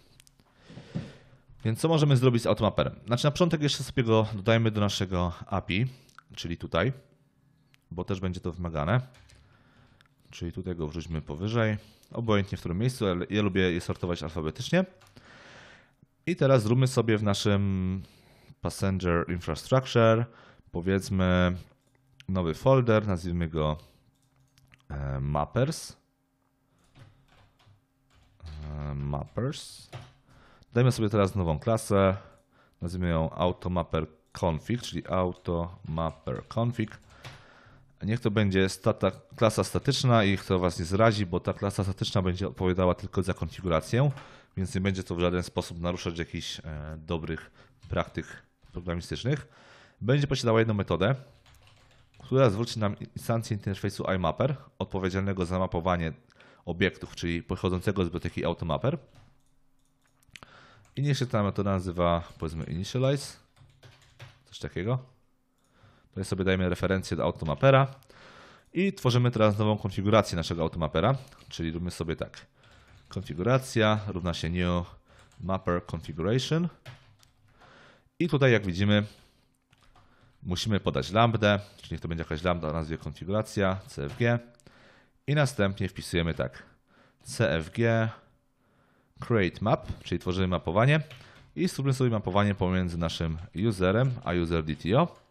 A: Więc co możemy zrobić z automaperem? Znaczy na początek jeszcze sobie go dodajmy do naszego API, czyli tutaj, bo też będzie to wymagane. Czyli tutaj go wrzućmy powyżej, obojętnie w którym miejscu, ale ja lubię je sortować alfabetycznie. I teraz zróbmy sobie w naszym Passenger Infrastructure, powiedzmy nowy folder, nazwijmy go e, Mappers. E, mappers. Dajmy sobie teraz nową klasę, nazwijmy ją AutoMapper config, czyli AutoMapper config. Niech to będzie stata, klasa statyczna i to Was nie zrazi, bo ta klasa statyczna będzie odpowiadała tylko za konfigurację więc nie będzie to w żaden sposób naruszać jakichś e, dobrych praktyk programistycznych. Będzie posiadała jedną metodę, która zwróci nam instancję interfejsu iMapper, odpowiedzialnego za mapowanie obiektów, czyli pochodzącego z biblioteki AutoMapper. I niech się ta metoda nazywa, powiedzmy, initialize, coś takiego. Tutaj sobie dajemy referencję do AutoMappera i tworzymy teraz nową konfigurację naszego AutoMappera, czyli robimy sobie tak konfiguracja równa się new mapper configuration. I tutaj jak widzimy musimy podać lambdę, czyli niech to będzie jakaś lambda o nazwie konfiguracja cfg i następnie wpisujemy tak cfg create map, czyli tworzymy mapowanie i spróbujemy sobie mapowanie pomiędzy naszym userem a user DTO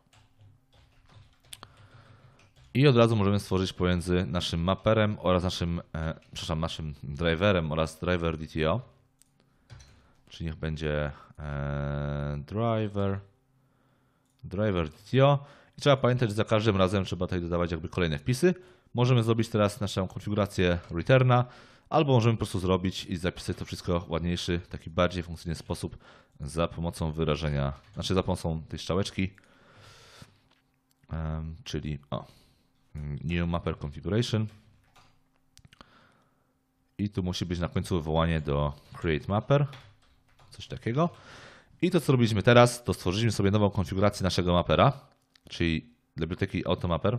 A: i od razu możemy stworzyć pomiędzy naszym mapperem oraz naszym, e, przepraszam, naszym driverem oraz driver DTO. Czyli niech będzie e, driver, driver DTO. I trzeba pamiętać, że za każdym razem trzeba tutaj dodawać jakby kolejne wpisy. Możemy zrobić teraz naszą konfigurację returna, albo możemy po prostu zrobić i zapisać to wszystko w ładniejszy, taki bardziej funkcyjny sposób za pomocą wyrażenia, znaczy za pomocą tej strzałeczki, czyli o, new mapper configuration i tu musi być na końcu wywołanie do create mapper, coś takiego. I to co robiliśmy teraz, to stworzyliśmy sobie nową konfigurację naszego mapera, czyli biblioteki automapper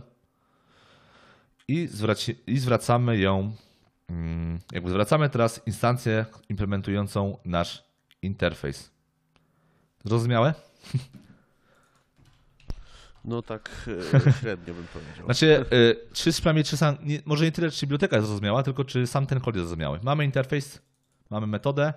A: i, zwraci, i zwracamy ją, mm, jakby zwracamy teraz instancję implementującą nasz interfejs. Zrozumiałe? [LAUGHS] No tak e, [LAUGHS] średnio bym powiedział. Znaczy, e, czy przynajmniej, czy sam, nie, może nie tyle, czy biblioteka jest zrozumiała, tylko czy sam ten kod jest zrozumiały. Mamy interfejs, mamy metodę,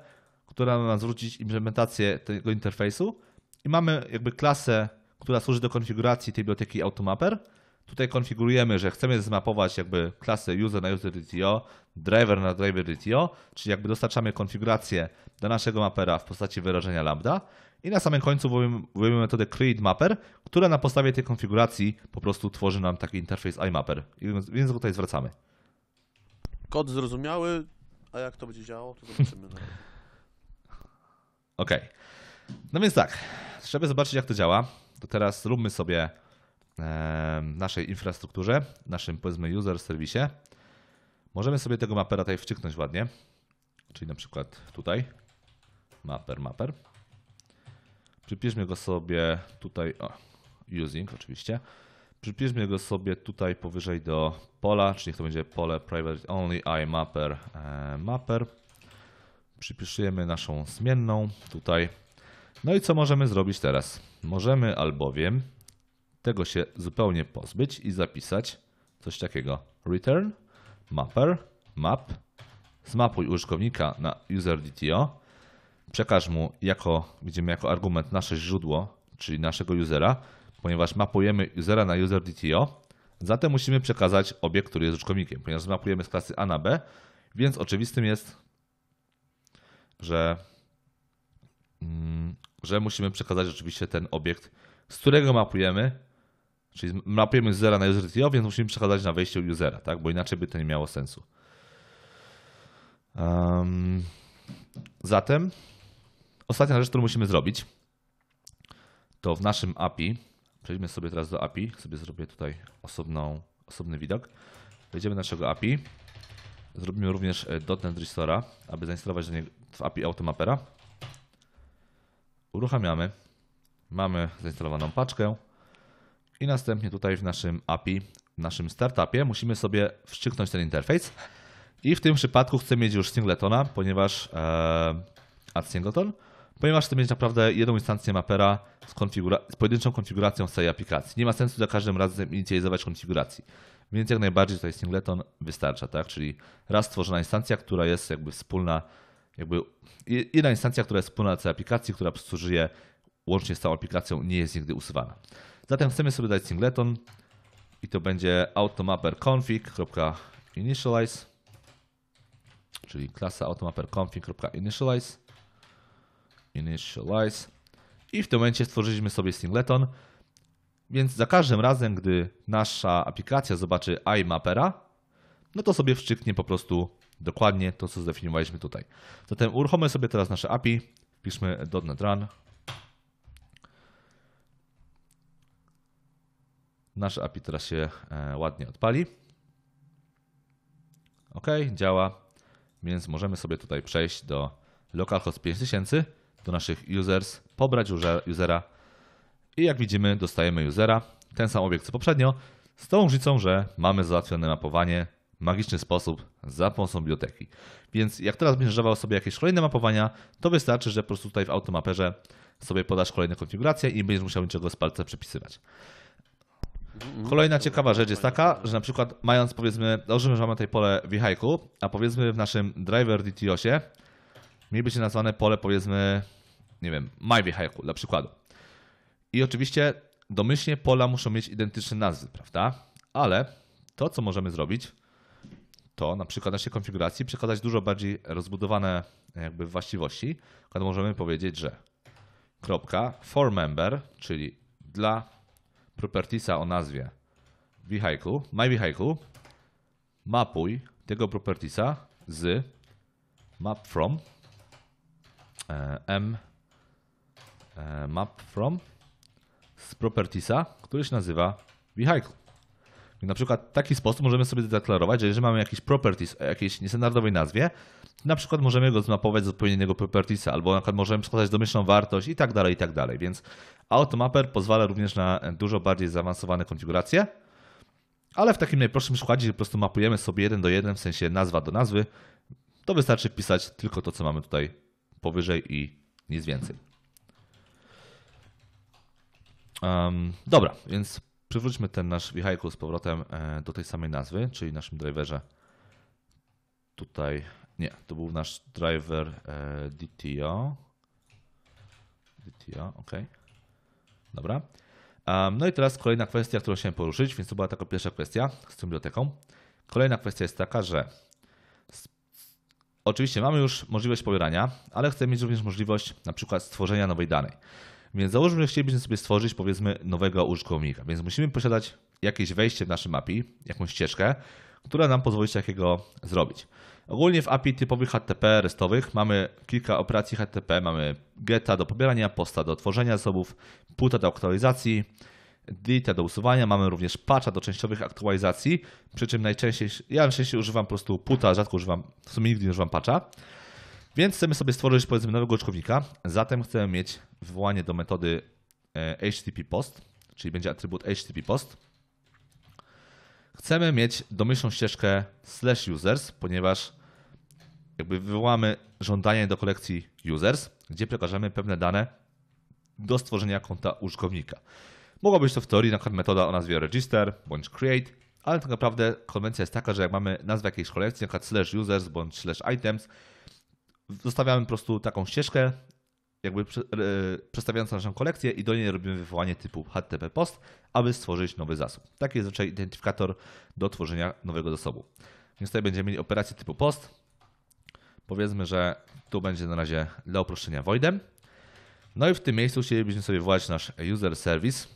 A: która ma zwrócić implementację tego interfejsu i mamy jakby klasę, która służy do konfiguracji tej biblioteki AutoMapper. Tutaj konfigurujemy, że chcemy zmapować jakby klasę user na user DTO, driver na driver DTO, czyli jakby dostarczamy konfigurację do naszego mapera w postaci wyrażenia lambda i na samym końcu wywołujemy metodę create mapper, która na podstawie tej konfiguracji po prostu tworzy nam taki interfejs iMapper, więc go tutaj zwracamy.
B: Kod zrozumiały, a jak to będzie działało, to zobaczymy.
A: No. [LAUGHS] Okej. No więc tak, żeby zobaczyć jak to działa, to teraz róbmy sobie w naszej infrastrukturze, naszym powiedzmy user serwisie. Możemy sobie tego mapera tutaj wciknąć ładnie, czyli na przykład tutaj, mapper, mapper. Przypiszmy go sobie tutaj, o, using oczywiście. Przypiszmy go sobie tutaj powyżej do pola, czyli to będzie pole private only imapper e, mapper. Przypiszemy naszą zmienną tutaj. No i co możemy zrobić teraz? Możemy albowiem tego się zupełnie pozbyć i zapisać coś takiego. Return mapper map zmapuj użytkownika na user DTO Przekaż mu jako, widzimy jako argument nasze źródło, czyli naszego usera, ponieważ mapujemy usera na user DTO, zatem musimy przekazać obiekt, który jest użytkownikiem, ponieważ mapujemy z klasy A na B, więc oczywistym jest, że, mm, że musimy przekazać oczywiście ten obiekt, z którego mapujemy, czyli mapujemy usera na user DTO, więc musimy przekazać na wejściu usera, tak? bo inaczej by to nie miało sensu. Um, zatem Ostatnia rzecz, którą musimy zrobić, to w naszym API, przejdźmy sobie teraz do API, sobie zrobię tutaj osobną, osobny widok. Wejdziemy do naszego API, zrobimy również e, dotnet Restore'a, aby zainstalować w API Automapera. Uruchamiamy, mamy zainstalowaną paczkę i następnie tutaj w naszym API, w naszym startupie musimy sobie wstrzyknąć ten interfejs i w tym przypadku chcę mieć już singletona, ponieważ e, add singleton ponieważ chcę mieć naprawdę jedną instancję mapera z, konfigura z pojedynczą konfiguracją całej aplikacji. Nie ma sensu za każdym razem inicjalizować konfiguracji. Więc jak najbardziej tutaj singleton wystarcza, tak? Czyli raz stworzona instancja, która jest jakby wspólna, jakby jedna instancja, która jest wspólna dla całej aplikacji, która po łącznie z całą aplikacją, nie jest nigdy usuwana. Zatem chcemy sobie dać singleton i to będzie automapperconfig.initialize, czyli klasa automapperconfig.initialize initialize i w tym momencie stworzyliśmy sobie singleton. Więc za każdym razem, gdy nasza aplikacja zobaczy iMappera, no to sobie wstrzyknie po prostu dokładnie to, co zdefiniowaliśmy tutaj. Zatem uruchommy sobie teraz nasze API, wpiszmy .NET Run. Nasze API teraz się e, ładnie odpali. OK, działa, więc możemy sobie tutaj przejść do localhost 5000 do naszych users, pobrać usera i jak widzimy dostajemy usera, ten sam obiekt co poprzednio, z tą różnicą, że mamy załatwione mapowanie w magiczny sposób za pomocą biblioteki. Więc jak teraz będziesz dawał sobie jakieś kolejne mapowania, to wystarczy, że po prostu tutaj w automaperze sobie podasz kolejne konfiguracje i będziesz musiał niczego z palca przepisywać. Kolejna ciekawa rzecz jest taka, że na przykład mając powiedzmy, dołożymy, że mamy tutaj pole w a powiedzmy w naszym driver DTOSie mieli być nazwane pole powiedzmy, nie wiem, My Haiku dla przykładu. I oczywiście domyślnie pola muszą mieć identyczne nazwy, prawda? Ale to, co możemy zrobić, to na przykład naszej konfiguracji przekazać dużo bardziej rozbudowane jakby właściwości. Kiedy możemy powiedzieć, że kropka for member, czyli dla propertisa o nazwie vehicle, my vehicle, mapuj tego propertisa z map from E, m e, map from z propertiesa, który się nazywa vehicle. I na przykład w taki sposób możemy sobie zadeklarować, że jeżeli mamy jakiś properties o e, jakiejś niestandardowej nazwie, na przykład możemy go zmapować z odpowiedniego propertiesa, albo na przykład możemy składać domyślną wartość i tak dalej, i tak dalej. Więc AutoMapper pozwala również na dużo bardziej zaawansowane konfiguracje, ale w takim najprostszym przykładzie, po prostu mapujemy sobie jeden do jeden, w sensie nazwa do nazwy, to wystarczy wpisać tylko to, co mamy tutaj powyżej i nic więcej. Um, dobra, więc przywróćmy ten nasz vehicle z powrotem e, do tej samej nazwy, czyli naszym driverze tutaj, nie, to był nasz driver e, DTO. DTO, ok. Dobra. Um, no i teraz kolejna kwestia, którą chciałem poruszyć, więc to była taka pierwsza kwestia z tą biblioteką. Kolejna kwestia jest taka, że Oczywiście mamy już możliwość pobierania, ale chcemy mieć również możliwość na przykład stworzenia nowej danej. Więc załóżmy, że chcielibyśmy sobie stworzyć powiedzmy nowego użytkownika, więc musimy posiadać jakieś wejście w naszym API, jakąś ścieżkę, która nam pozwoli takiego zrobić. Ogólnie w API typowych HTTP restowych mamy kilka operacji HTTP, mamy geta do pobierania, posta do tworzenia zasobów, puta do aktualizacji, Dita do usuwania, mamy również patcha do częściowych aktualizacji, przy czym najczęściej, ja najczęściej używam po prostu puta, rzadko używam, w sumie nigdy nie używam patcha. Więc chcemy sobie stworzyć powiedzmy nowego użytkownika, zatem chcemy mieć wywołanie do metody e, HTTP post, czyli będzie atrybut HTTP post. Chcemy mieć domyślną ścieżkę slash users, ponieważ jakby wywołamy żądanie do kolekcji users, gdzie przekażemy pewne dane do stworzenia konta użytkownika. Mogła być to w teorii na przykład metoda o nazwie register bądź create, ale tak naprawdę konwencja jest taka, że jak mamy nazwę jakiejś kolekcji, na przykład slash users bądź slash items, zostawiamy po prostu taką ścieżkę, jakby przedstawiającą e, naszą kolekcję i do niej robimy wywołanie typu HTTP post, aby stworzyć nowy zasób. Taki jest raczej identyfikator do tworzenia nowego zasobu. Więc tutaj będziemy mieli operację typu post. Powiedzmy, że tu będzie na razie dla uproszczenia voidem. No i w tym miejscu chcielibyśmy sobie wywołać nasz user service,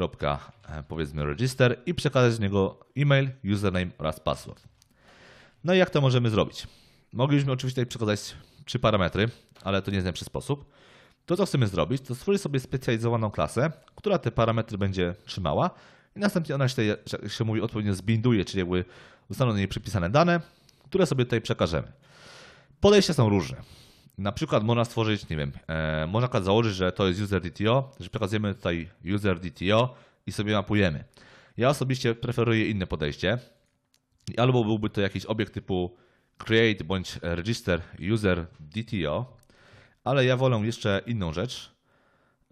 A: E, powiedzmy register i przekazać z niego e-mail, username oraz password. No i jak to możemy zrobić? Mogliśmy oczywiście tutaj przekazać trzy parametry, ale to nie jest najlepszy sposób. To co chcemy zrobić, to stworzyć sobie specjalizowaną klasę, która te parametry będzie trzymała i następnie ona się, tutaj, jak się mówi, odpowiednio zbinduje, czyli jakby zostaną do niej przypisane dane, które sobie tutaj przekażemy. Podejścia są różne. Na przykład można stworzyć, nie wiem, e, można założyć, że to jest user DTO, że przekazujemy tutaj user DTO i sobie mapujemy. Ja osobiście preferuję inne podejście, albo byłby to jakiś obiekt typu create bądź register user DTO, ale ja wolę jeszcze inną rzecz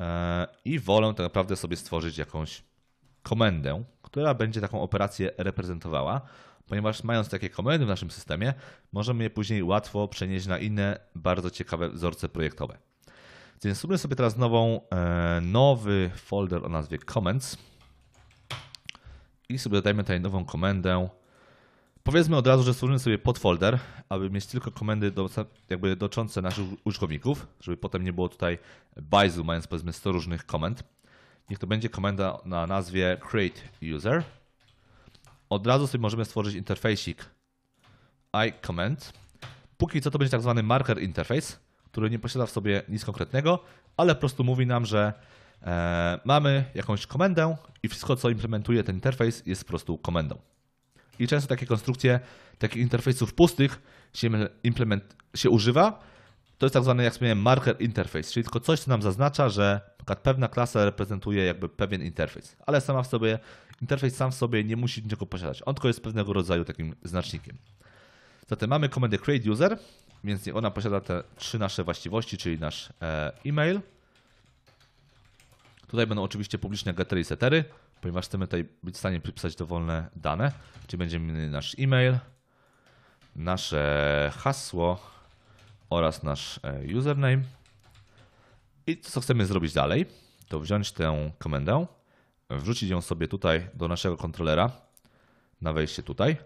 A: e, i wolę tak naprawdę sobie stworzyć jakąś komendę, która będzie taką operację reprezentowała ponieważ mając takie komendy w naszym systemie, możemy je później łatwo przenieść na inne bardzo ciekawe wzorce projektowe. Więc stworzymy sobie teraz nową, e, nowy folder o nazwie comments i sobie dodajmy tutaj nową komendę. Powiedzmy od razu, że stworzymy sobie podfolder, aby mieć tylko komendy do, jakby dotyczące naszych użytkowników, żeby potem nie było tutaj bajzu, mając powiedzmy 100 różnych komend. Niech to będzie komenda na nazwie create user od razu sobie możemy stworzyć interfejsik iComment. Póki co to będzie tak zwany marker interface, który nie posiada w sobie nic konkretnego, ale po prostu mówi nam, że e, mamy jakąś komendę i wszystko, co implementuje ten interfejs, jest po prostu komendą. I często takie konstrukcje, takich interfejsów pustych się, implement, się używa. To jest tak zwany, jak wspomniałem, marker interface, czyli tylko coś, co nam zaznacza, że pewna klasa reprezentuje jakby pewien interfejs, ale sama w sobie Interfejs sam w sobie nie musi niczego posiadać. On tylko jest pewnego rodzaju takim znacznikiem. Zatem mamy komendę create user, więc ona posiada te trzy nasze właściwości, czyli nasz e, e-mail. Tutaj będą oczywiście publiczne gettery i settery, ponieważ chcemy tutaj być w stanie przypisać dowolne dane, czyli będziemy nasz e-mail, nasze hasło oraz nasz e, username. I co chcemy zrobić dalej, to wziąć tę komendę, wrzucić ją sobie tutaj do naszego kontrolera na wejście tutaj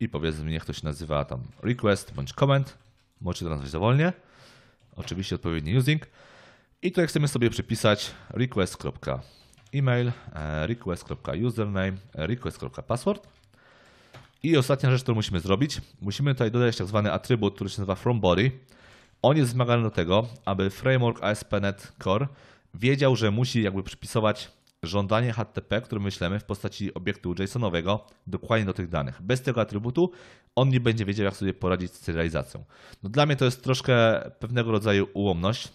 A: i powiedzmy, niech to się nazywa tam request bądź comment. Możecie to nazwać dowolnie. Oczywiście odpowiedni using. I tutaj chcemy sobie przypisać request.email, e, request.username, e, request.password. I ostatnia rzecz, którą musimy zrobić, musimy tutaj dodać tak zwany atrybut, który się nazywa fromBody. On jest wymagany do tego, aby framework ASP.NET Core wiedział, że musi jakby przypisować żądanie HTTP, które myślemy w postaci obiektu JSONowego, dokładnie do tych danych. Bez tego atrybutu on nie będzie wiedział, jak sobie poradzić z serializacją. No dla mnie to jest troszkę pewnego rodzaju ułomność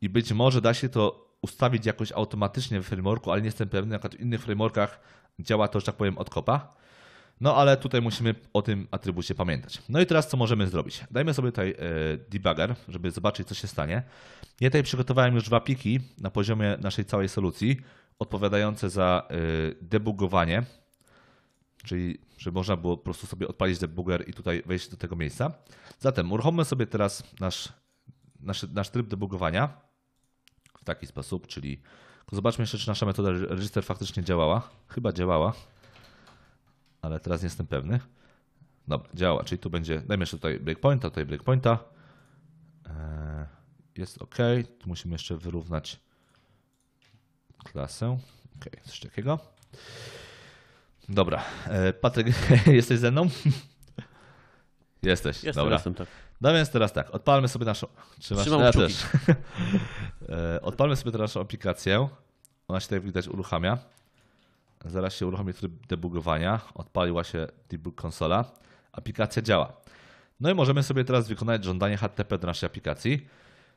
A: i być może da się to ustawić jakoś automatycznie w frameworku, ale nie jestem pewny, jak w innych frameworkach działa to, że tak powiem, od kopa. No ale tutaj musimy o tym atrybucie pamiętać. No i teraz co możemy zrobić? Dajmy sobie tutaj e, debugger, żeby zobaczyć co się stanie. Ja tutaj przygotowałem już dwa piki na poziomie naszej całej solucji odpowiadające za e, debugowanie, czyli żeby można było po prostu sobie odpalić debugger i tutaj wejść do tego miejsca. Zatem uruchommy sobie teraz nasz, nasz, nasz tryb debugowania w taki sposób, czyli zobaczmy jeszcze czy nasza metoda register faktycznie działała. Chyba działała ale teraz nie jestem pewny. Dobra, działa, czyli tu będzie, dajmy jeszcze tutaj breakpointa, tutaj breakpointa. Eee, jest ok, tu musimy jeszcze wyrównać klasę. Ok, coś takiego. Dobra, eee, Patryk, [LAUGHS] jesteś ze mną? [LAUGHS] Jesteś, jestem, dobra. Jestem, tak. No więc teraz tak, odpalmy sobie naszą. Trzymasz, Trzymam ja też. [LAUGHS] Eee, odpalmy sobie teraz naszą aplikację. Ona się tutaj widać uruchamia. Zaraz się uruchomi tryb debugowania. Odpaliła się debug konsola. Aplikacja działa. No i możemy sobie teraz wykonać żądanie HTTP do naszej aplikacji.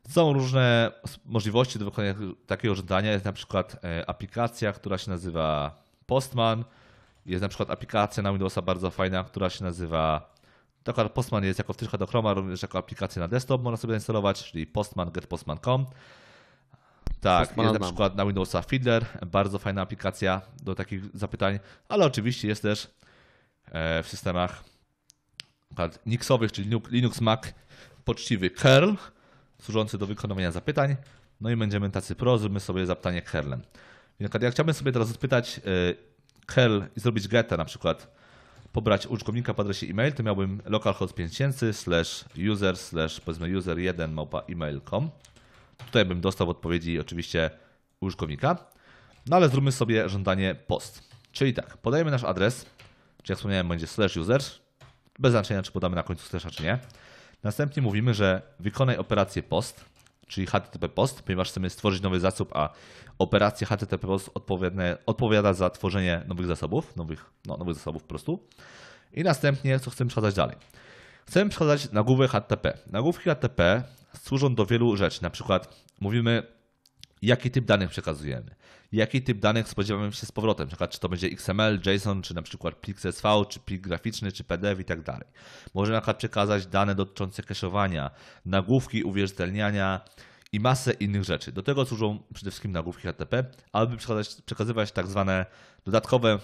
A: Są różne możliwości do wykonania takiego żądania. Jest na przykład e, aplikacja, która się nazywa Postman. Jest na przykład aplikacja na Windowsa bardzo fajna, która się nazywa. Dokładnie Postman jest jako wtyczka do Chroma, również jako aplikacja na desktop można sobie zainstalować, czyli postman getpostman.com. Tak, jest na przykład na Windowsa Fiddler, bardzo fajna aplikacja do takich zapytań, ale oczywiście jest też e, w systemach Nixowych, czyli Linux Mac, poczciwy curl, służący do wykonywania zapytań. No i będziemy tacy pro, sobie zapytanie curlem. Ja chciałbym sobie teraz zapytać curl e, i zrobić geta na przykład, pobrać użytkownika po adresie e-mail, to miałbym localhost 5000 slash user slash powiedzmy user1 małpa e-mail.com Tutaj bym dostał odpowiedzi oczywiście użytkownika. No ale zróbmy sobie żądanie post. Czyli tak, podajemy nasz adres, czy jak wspomniałem będzie slash user, bez znaczenia czy podamy na końcu slasha czy nie. Następnie mówimy, że wykonaj operację post, czyli HTTP post, ponieważ chcemy stworzyć nowy zasób, a operacja HTTP post odpowiada za tworzenie nowych zasobów, nowych, no, nowych zasobów po prostu. I następnie co chcemy przekazać dalej. Chcemy przekazać nagłówek HTTP. Nagłówki HTTP służą do wielu rzeczy. Na przykład mówimy, jaki typ danych przekazujemy, jaki typ danych spodziewamy się z powrotem, na przykład czy to będzie XML, JSON, czy na przykład plik SV, czy plik graficzny, czy PDF i tak dalej. Możemy na przykład przekazać dane dotyczące cache'owania, nagłówki, uwierzytelniania, i masę innych rzeczy. Do tego służą przede wszystkim nagłówki HTTP, aby przekazać, przekazywać tak zwane dodatkowe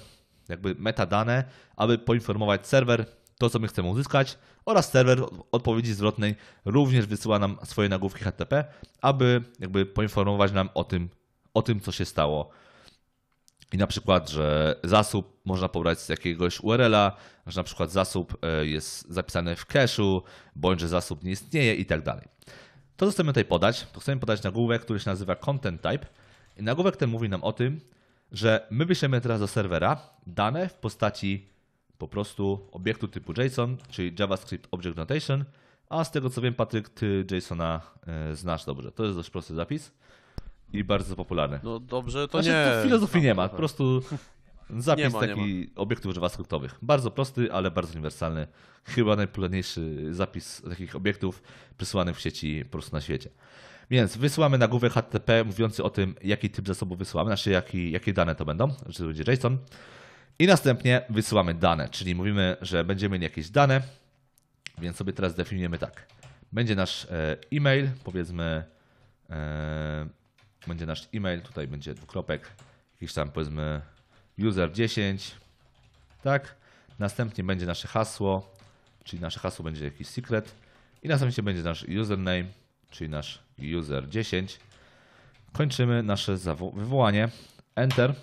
A: jakby metadane, aby poinformować serwer, to, co my chcemy uzyskać, oraz serwer odpowiedzi zwrotnej również wysyła nam swoje nagłówki HTTP, aby jakby poinformować nam o tym, o tym co się stało. I na przykład, że zasób można pobrać z jakiegoś URL-a, że na przykład zasób e, jest zapisany w cache'u, bądź że zasób nie istnieje i tak dalej. To, co chcemy tutaj podać, to chcemy podać nagłówek, który się nazywa content type. I nagłówek ten mówi nam o tym, że my wyślemy teraz do serwera dane w postaci po prostu obiektu typu JSON, czyli JavaScript Object Notation, a z tego co wiem, Patryk, ty JSONa e, znasz dobrze. To jest dość prosty zapis i bardzo popularny. No dobrze, to znaczy, nie. Filozofii nie ma, po prostu zapis ma, taki obiektów JavaScriptowych. Bardzo prosty, ale bardzo uniwersalny. Chyba najpopularniejszy zapis takich obiektów przesyłanych w sieci po prostu na świecie. Więc wysyłamy nagłówek HTTP mówiący o tym, jaki typ zasobu wysyłamy, znaczy jaki, jakie dane to będą, czy to będzie JSON. I następnie wysyłamy dane, czyli mówimy, że będziemy mieli jakieś dane, więc sobie teraz definiujemy tak. Będzie nasz e, e-mail, powiedzmy, e będzie nasz e-mail, tutaj będzie dwukropek, jakiś tam powiedzmy user 10, tak? Następnie będzie nasze hasło, czyli nasze hasło będzie jakiś secret i następnie będzie nasz username, czyli nasz user 10. Kończymy nasze wywołanie, enter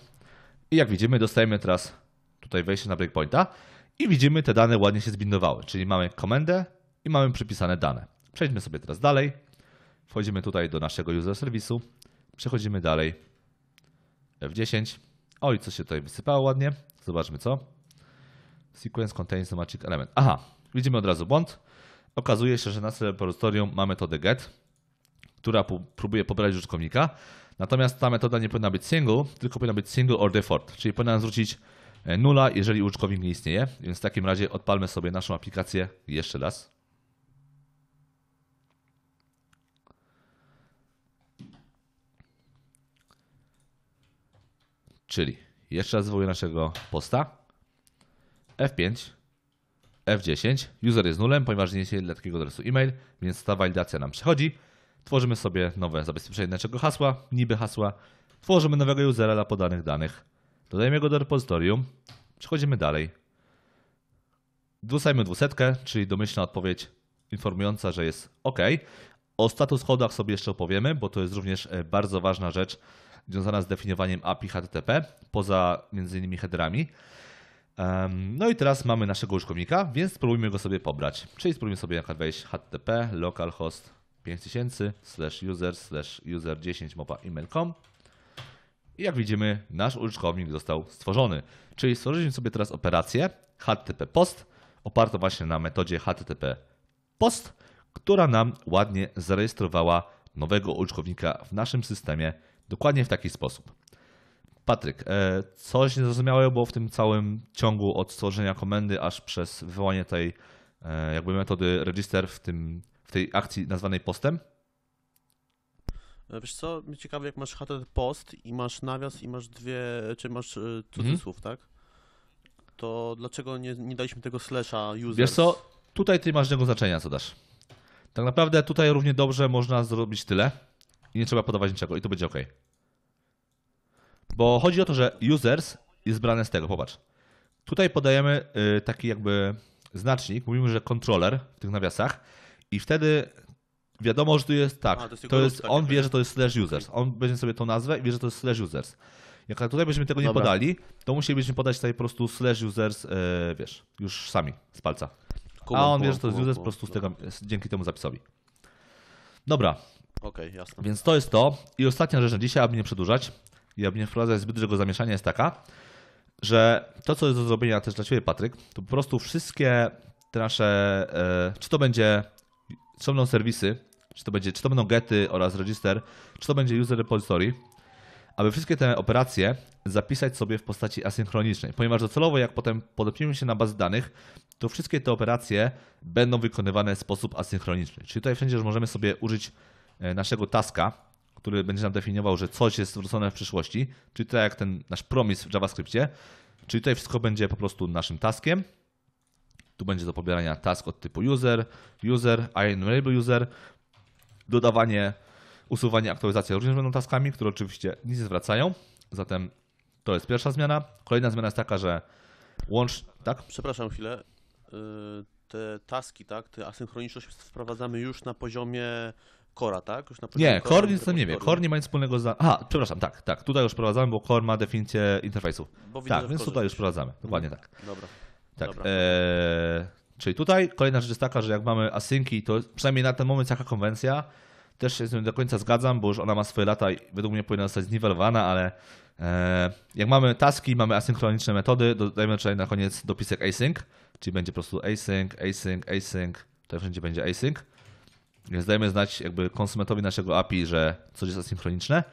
A: i jak widzimy dostajemy teraz tutaj wejście na breakpointa i widzimy te dane ładnie się zbindowały, czyli mamy komendę i mamy przypisane dane. Przejdźmy sobie teraz dalej. Wchodzimy tutaj do naszego user serwisu, przechodzimy dalej F10. Oj, co się tutaj wysypało ładnie. Zobaczmy co. Sequence contains the magic element. Aha, widzimy od razu błąd. Okazuje się, że na repozytorium ma metodę get, która próbuje pobrać użytkownika. Natomiast ta metoda nie powinna być single, tylko powinna być single or default, czyli powinna zwrócić E, nula, jeżeli użytkownik nie istnieje. Więc w takim razie odpalmy sobie naszą aplikację jeszcze raz. Czyli jeszcze raz wywołuję naszego posta. F5, F10. User jest nulem, ponieważ nie istnieje dla takiego adresu e-mail, więc ta walidacja nam przechodzi. Tworzymy sobie nowe zabezpieczenie naszego hasła, niby hasła. Tworzymy nowego usera dla podanych danych Dodajemy go do repozytorium. Przechodzimy dalej. Dłusajmy dwusetkę, czyli domyślna odpowiedź informująca, że jest OK. O status hodach sobie jeszcze opowiemy, bo to jest również e, bardzo ważna rzecz związana z definiowaniem API HTTP, poza między innymi headerami. No i teraz mamy naszego użytkownika, więc spróbujmy go sobie pobrać. Czyli spróbujmy sobie na wejść http localhost 5000 slash user slash user10 mopa email.com i jak widzimy, nasz użytkownik został stworzony. Czyli stworzyliśmy sobie teraz operację HTTP POST, opartą właśnie na metodzie HTTP POST, która nam ładnie zarejestrowała nowego użytkownika w naszym systemie dokładnie w taki sposób. Patryk, e, coś niezrozumiałe było w tym całym ciągu od stworzenia komendy aż przez wywołanie tej e, jakby metody register w, tym, w tej akcji nazwanej postem?
B: E, wiesz co, ciekawe, jak masz HTTP post i masz nawias i masz dwie, czy masz e, mhm. cudzysłów, mhm. tak? To dlaczego nie, nie daliśmy tego slasha users? Wiesz co,
A: tutaj ty masz żadnego znaczenia, co dasz. Tak naprawdę tutaj równie dobrze można zrobić tyle i nie trzeba podawać niczego i to będzie ok. Bo chodzi o to, że users jest brane z tego, popatrz. Tutaj podajemy e, taki jakby znacznik, mówimy, że controller w tych nawiasach i wtedy Wiadomo, że tu jest tak. A, to jest, to jest tak, on wie, że to jest slash users. On będzie sobie tą nazwę i wie, że to jest slash users. Jak tutaj byśmy tego nie podali, to musielibyśmy podać tutaj po prostu slash users, e, wiesz, już sami z palca. A on wie, że to jest users po prostu z tego, dzięki temu zapisowi. Dobra. Okej, okay, jasne. Więc to jest to. I ostatnia rzecz na dzisiaj, aby nie przedłużać i aby nie wprowadzać zbyt dużego zamieszania, jest taka, że to, co jest do zrobienia też dla Ciebie, Patryk, to po prostu wszystkie te nasze, e, czy to będzie, będą serwisy, czy to, będzie, czy to będą gety oraz register, czy to będzie user repository, aby wszystkie te operacje zapisać sobie w postaci asynchronicznej, ponieważ docelowo jak potem podepniemy się na bazy danych, to wszystkie te operacje będą wykonywane w sposób asynchroniczny. Czyli tutaj wszędzie możemy sobie użyć e, naszego taska, który będzie nam definiował, że coś jest zwrócone w przyszłości, czyli tak jak ten nasz promis w JavaScriptie, czyli tutaj wszystko będzie po prostu naszym taskiem, tu będzie do pobierania task od typu user, user, enable user dodawanie, usuwanie, aktualizacja również będą taskami, które oczywiście nic nie zwracają. Zatem to jest pierwsza zmiana. Kolejna zmiana jest taka, że łącz. Tak?
B: Przepraszam chwilę. Y, te taski, tak? Te asynchroniczność wprowadzamy już na poziomie Kora, tak? nie, Core nic nie wie. Core
A: nie ma nic wspólnego z. Aha, przepraszam, tak, tak. Tutaj już wprowadzamy, bo Core ma definicję interfejsów. tak, więc tutaj już wprowadzamy. Dokładnie tak. Dobra. Tak. Dobra. Eee, Czyli tutaj kolejna rzecz jest taka, że jak mamy asynki, to przynajmniej na ten moment jaka konwencja, też się z nią do końca zgadzam, bo już ona ma swoje lata i według mnie powinna zostać zniwelowana, ale e, jak mamy taski, mamy asynchroniczne metody, dodajmy tutaj na koniec dopisek async, czyli będzie po prostu async, async, async, to wszędzie będzie async. Więc dajemy znać jakby konsumentowi naszego API, że coś jest asynchroniczne.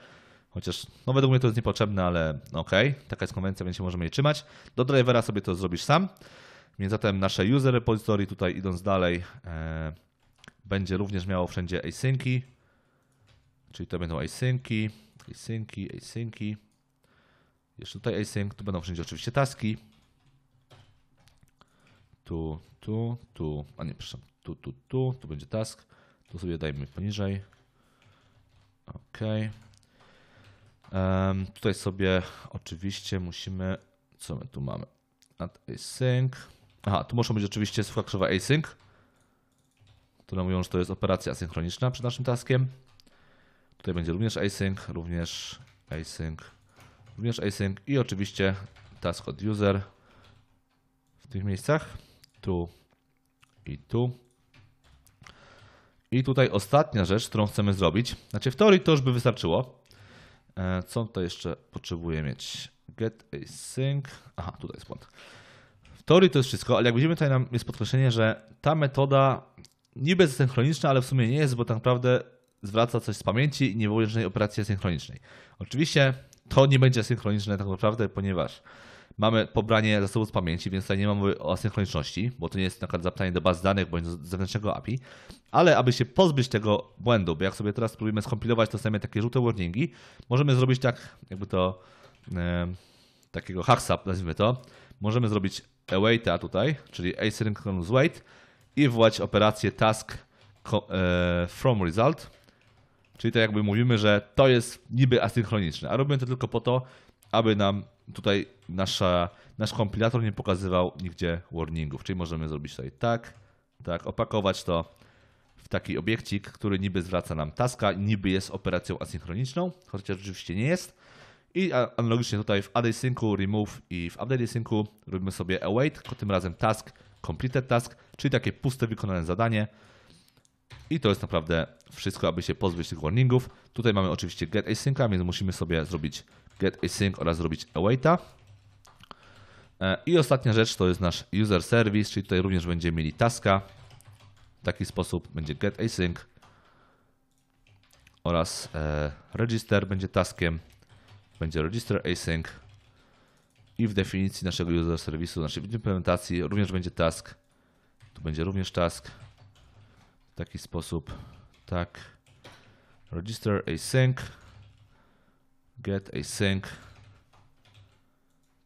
A: Chociaż, no według mnie to jest niepotrzebne, ale okej, okay, taka jest konwencja, więc się możemy jej trzymać. Do drivera sobie to zrobisz sam. Więc zatem nasze user repository, tutaj idąc dalej, e, będzie również miało wszędzie asynki, czyli to będą asynki, asynki, asynki. Jeszcze tutaj async, tu będą wszędzie oczywiście taski. Tu, tu, tu, a nie, przepraszam, tu, tu, tu, tu będzie task. Tu sobie dajmy poniżej. OK. Um, tutaj sobie oczywiście musimy, co my tu mamy? Add async. Aha, tu muszą być oczywiście krzywa async, które mówią, że to jest operacja asynchroniczna przed naszym taskiem. Tutaj będzie również async, również async, również async i oczywiście task od user w tych miejscach. Tu i tu. I tutaj ostatnia rzecz, którą chcemy zrobić. Znaczy w teorii to już by wystarczyło. E, co to jeszcze potrzebuję mieć? Get async. Aha, tutaj jest błąd teorii to jest wszystko, ale jak widzimy tutaj nam jest podkreślenie, że ta metoda niby jest synchroniczna, ale w sumie nie jest, bo tak naprawdę zwraca coś z pamięci i nie wywołuje żadnej operacji asynchronicznej. Oczywiście to nie będzie asynchroniczne tak naprawdę, ponieważ mamy pobranie zasobu z pamięci, więc tutaj nie mamy o asynchroniczności, bo to nie jest na przykład zapytanie do baz danych bądź do zewnętrznego API, ale aby się pozbyć tego błędu, bo jak sobie teraz spróbujemy skompilować to same takie żółte warningi, możemy zrobić tak, jakby to e, takiego hacksa, nazwijmy to, możemy zrobić awaita tutaj, czyli asynchronous wait i wywołać operację task e, from result. Czyli tak jakby mówimy, że to jest niby asynchroniczne, a robimy to tylko po to, aby nam tutaj nasza, nasz kompilator nie pokazywał nigdzie warningów. Czyli możemy zrobić tutaj tak, tak, opakować to w taki obiekcik, który niby zwraca nam taska, niby jest operacją asynchroniczną, chociaż rzeczywiście nie jest. I analogicznie tutaj w add syncu, remove i w update syncu robimy sobie await, tym razem task, completed task, czyli takie puste wykonane zadanie. I to jest naprawdę wszystko, aby się pozbyć tych warningów. Tutaj mamy oczywiście get async więc musimy sobie zrobić get async oraz zrobić awaita. E, I ostatnia rzecz to jest nasz user service, czyli tutaj również będziemy mieli taska. W taki sposób będzie get async oraz e, register będzie taskiem będzie register async i w definicji naszego user serwisu, naszej znaczy implementacji również będzie task. Tu będzie również task w taki sposób, tak, register async, get async,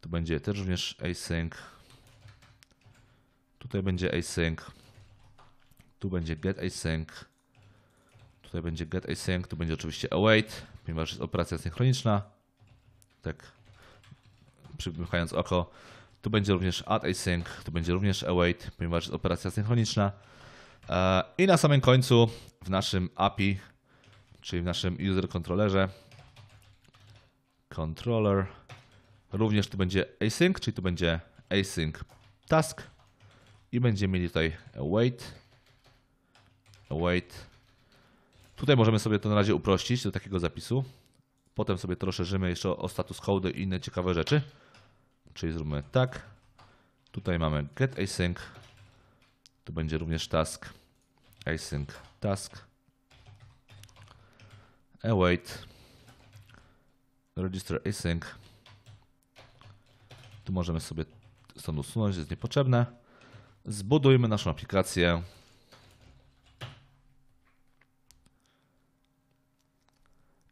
A: tu będzie też również async, tutaj będzie async, tu będzie get async, tutaj będzie get async, tu będzie oczywiście await, ponieważ jest operacja synchroniczna tak przymykając oko. Tu będzie również add async, tu będzie również await, ponieważ jest operacja synchroniczna. E, I na samym końcu w naszym API, czyli w naszym user controllerze, controller, również tu będzie async, czyli tu będzie async task i będziemy mieli tutaj await, await. Tutaj możemy sobie to na razie uprościć do takiego zapisu. Potem sobie to rozszerzymy jeszcze o status hołdy i inne ciekawe rzeczy. Czyli zróbmy tak. Tutaj mamy get async. To będzie również task. Async task. Await. Register async. Tu możemy sobie stąd usunąć, jest niepotrzebne. Zbudujmy naszą aplikację.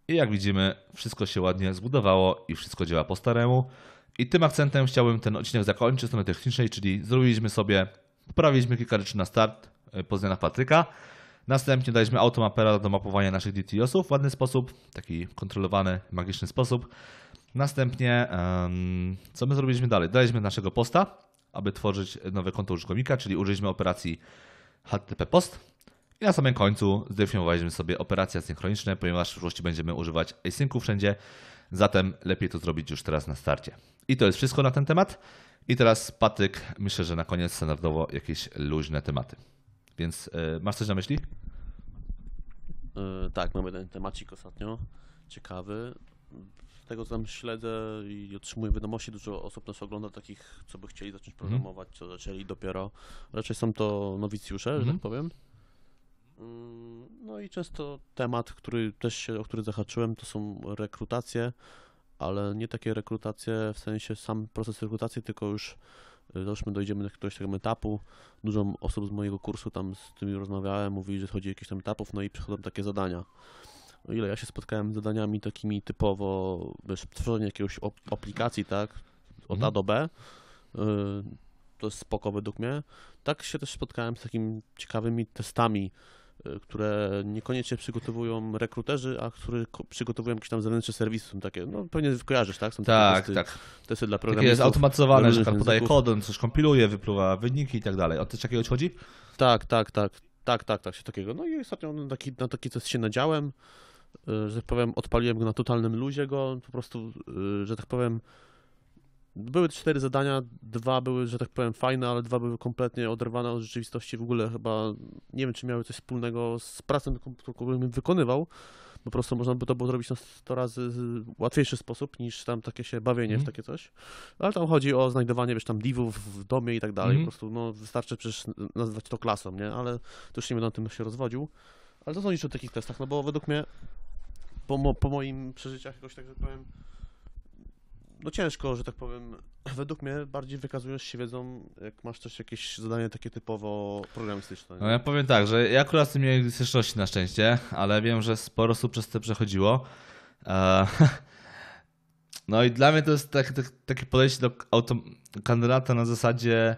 A: I jak widzimy, wszystko się ładnie zbudowało i wszystko działa po staremu. I tym akcentem chciałbym ten odcinek zakończyć z strony technicznej, czyli zrobiliśmy sobie, poprawiliśmy kilka rzeczy na start e, po zmianach Patryka. Następnie daliśmy automapera do mapowania naszych DTS-ów w ładny sposób, taki kontrolowany, magiczny sposób. Następnie, co my zrobiliśmy dalej? Daliśmy naszego posta, aby tworzyć nowe konto użytkownika, czyli użyliśmy operacji HTTP post i na samym końcu zdefiniowaliśmy sobie operacje asynchroniczne, ponieważ w przyszłości będziemy używać asyncu wszędzie, zatem lepiej to zrobić już teraz na starcie. I to jest wszystko na ten temat. I teraz Patyk, myślę, że na koniec standardowo jakieś luźne tematy. Więc yy, masz coś na myśli?
B: Yy, tak, mamy ten temacik ostatnio, ciekawy. Z tego co tam śledzę i otrzymuję wiadomości, dużo osób nas ogląda takich, co by chcieli zacząć mhm. programować, mm. co zaczęli dopiero. Raczej są to nowicjusze, mm. że mhm. tak powiem. Mm, no i często temat, który też się, o który zahaczyłem, to są rekrutacje, ale nie takie rekrutacje w sensie sam proces rekrutacji, tylko już y, załóżmy dojdziemy do jakiegoś tego etapu. Dużo osób z mojego kursu tam z tymi rozmawiałem, mówili, że chodzi o jakiś tam etapów, no i przychodzą takie zadania. O ile ja się spotkałem z zadaniami takimi typowo, wiesz, tworzenie jakiejś aplikacji, tak, od mhm. A do B, y, to jest spoko według mnie. Tak się też spotkałem z takimi ciekawymi testami, Y, które niekoniecznie przygotowują rekruterzy, a które przygotowują jakieś tam zewnętrzne serwisy. Są takie, no pewnie kojarzysz, tak? Są tak, testy, tak. Testy dla programistów. Takie jest automatyzowane, że tam podaje kod, on
A: coś kompiluje, wypluwa wyniki i tak dalej. O coś takiego ci chodzi?
B: Tak, tak, tak. Tak, tak, tak, się takiego. No i ostatnio na taki, na taki test się nadziałem, y, że tak powiem, odpaliłem go na totalnym luzie go, po prostu, y, że tak powiem, były cztery zadania, dwa były, że tak powiem, fajne, ale dwa były kompletnie oderwane od rzeczywistości. W ogóle chyba nie wiem, czy miały coś wspólnego z pracą, którą bym wykonywał. Po prostu można by to było zrobić na 100 razy łatwiejszy sposób niż tam takie się bawienie mm. w mhm. takie coś. No, ale tam chodzi o znajdowanie, wiesz, tam divów w domie i tak dalej. Mm. Po prostu no, wystarczy przecież nazwać to klasą, nie? Ale to już nie będę na tym się rozwodził. Ale to są sądzisz o takich testach? No bo według mnie, po, mo po moim przeżyciach jakoś tak, że powiem, no ciężko, że tak powiem. [CLEARS THROAT] Według mnie bardziej wykazujesz się wiedzą, jak masz coś, jakieś zadanie takie typowo programistyczne. No nie? No ja powiem tak,
A: że ja akurat z tym nie styczności na szczęście, ale wiem, że sporo osób przez to przechodziło. E, [LAUGHS] no i dla mnie to jest tak, tak, takie podejście do auto, kandydata na zasadzie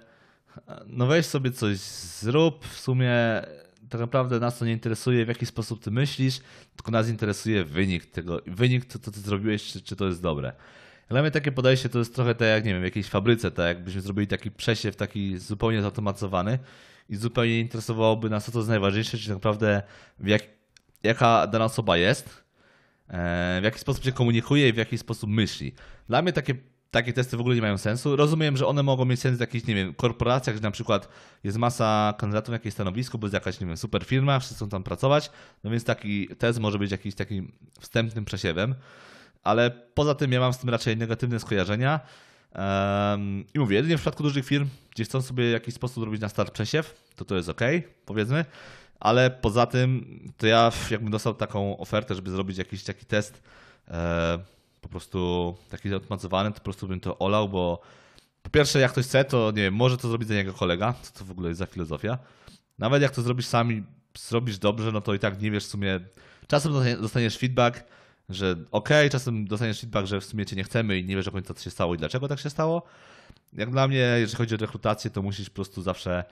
A: no weź sobie coś zrób, w sumie tak naprawdę nas to nie interesuje, w jaki sposób ty myślisz, tylko nas interesuje wynik tego, wynik, to, co ty zrobiłeś, czy, czy to jest dobre. Dla mnie takie podejście to jest trochę tak jak, nie wiem, w jakiejś fabryce, tak jakbyśmy zrobili taki przesiew, taki zupełnie zautomatyzowany i zupełnie interesowałoby nas to, jest najważniejsze, czyli tak naprawdę jak, jaka dana osoba jest, e, w jaki sposób się komunikuje i w jaki sposób myśli. Dla mnie takie takie testy w ogóle nie mają sensu. Rozumiem, że one mogą mieć sens w jakichś, nie wiem, korporacjach, że na przykład jest masa kandydatów na jakieś stanowisko, bo jest jakaś, nie wiem, super firma, wszyscy chcą tam pracować, no więc taki test może być jakimś takim wstępnym przesiewem ale poza tym ja mam z tym raczej negatywne skojarzenia. I mówię, jedynie w przypadku dużych firm, gdzie chcą sobie w jakiś sposób robić na start przesiew, to to jest ok, powiedzmy. Ale poza tym, to ja jakbym dostał taką ofertę, żeby zrobić jakiś taki test, e, po prostu taki zautomatyzowany, to po prostu bym to olał, bo po pierwsze, jak ktoś chce, to nie wiem, może to zrobić za niego kolega, co to w ogóle jest za filozofia. Nawet jak to zrobisz sami, zrobisz dobrze, no to i tak nie wiesz w sumie. Czasem dostaniesz feedback, że okej, okay, czasem dostaniesz feedback, że w sumie cię nie chcemy i nie wiesz do końca, co się stało i dlaczego tak się stało. Jak dla mnie, jeżeli chodzi o rekrutację, to musisz po prostu zawsze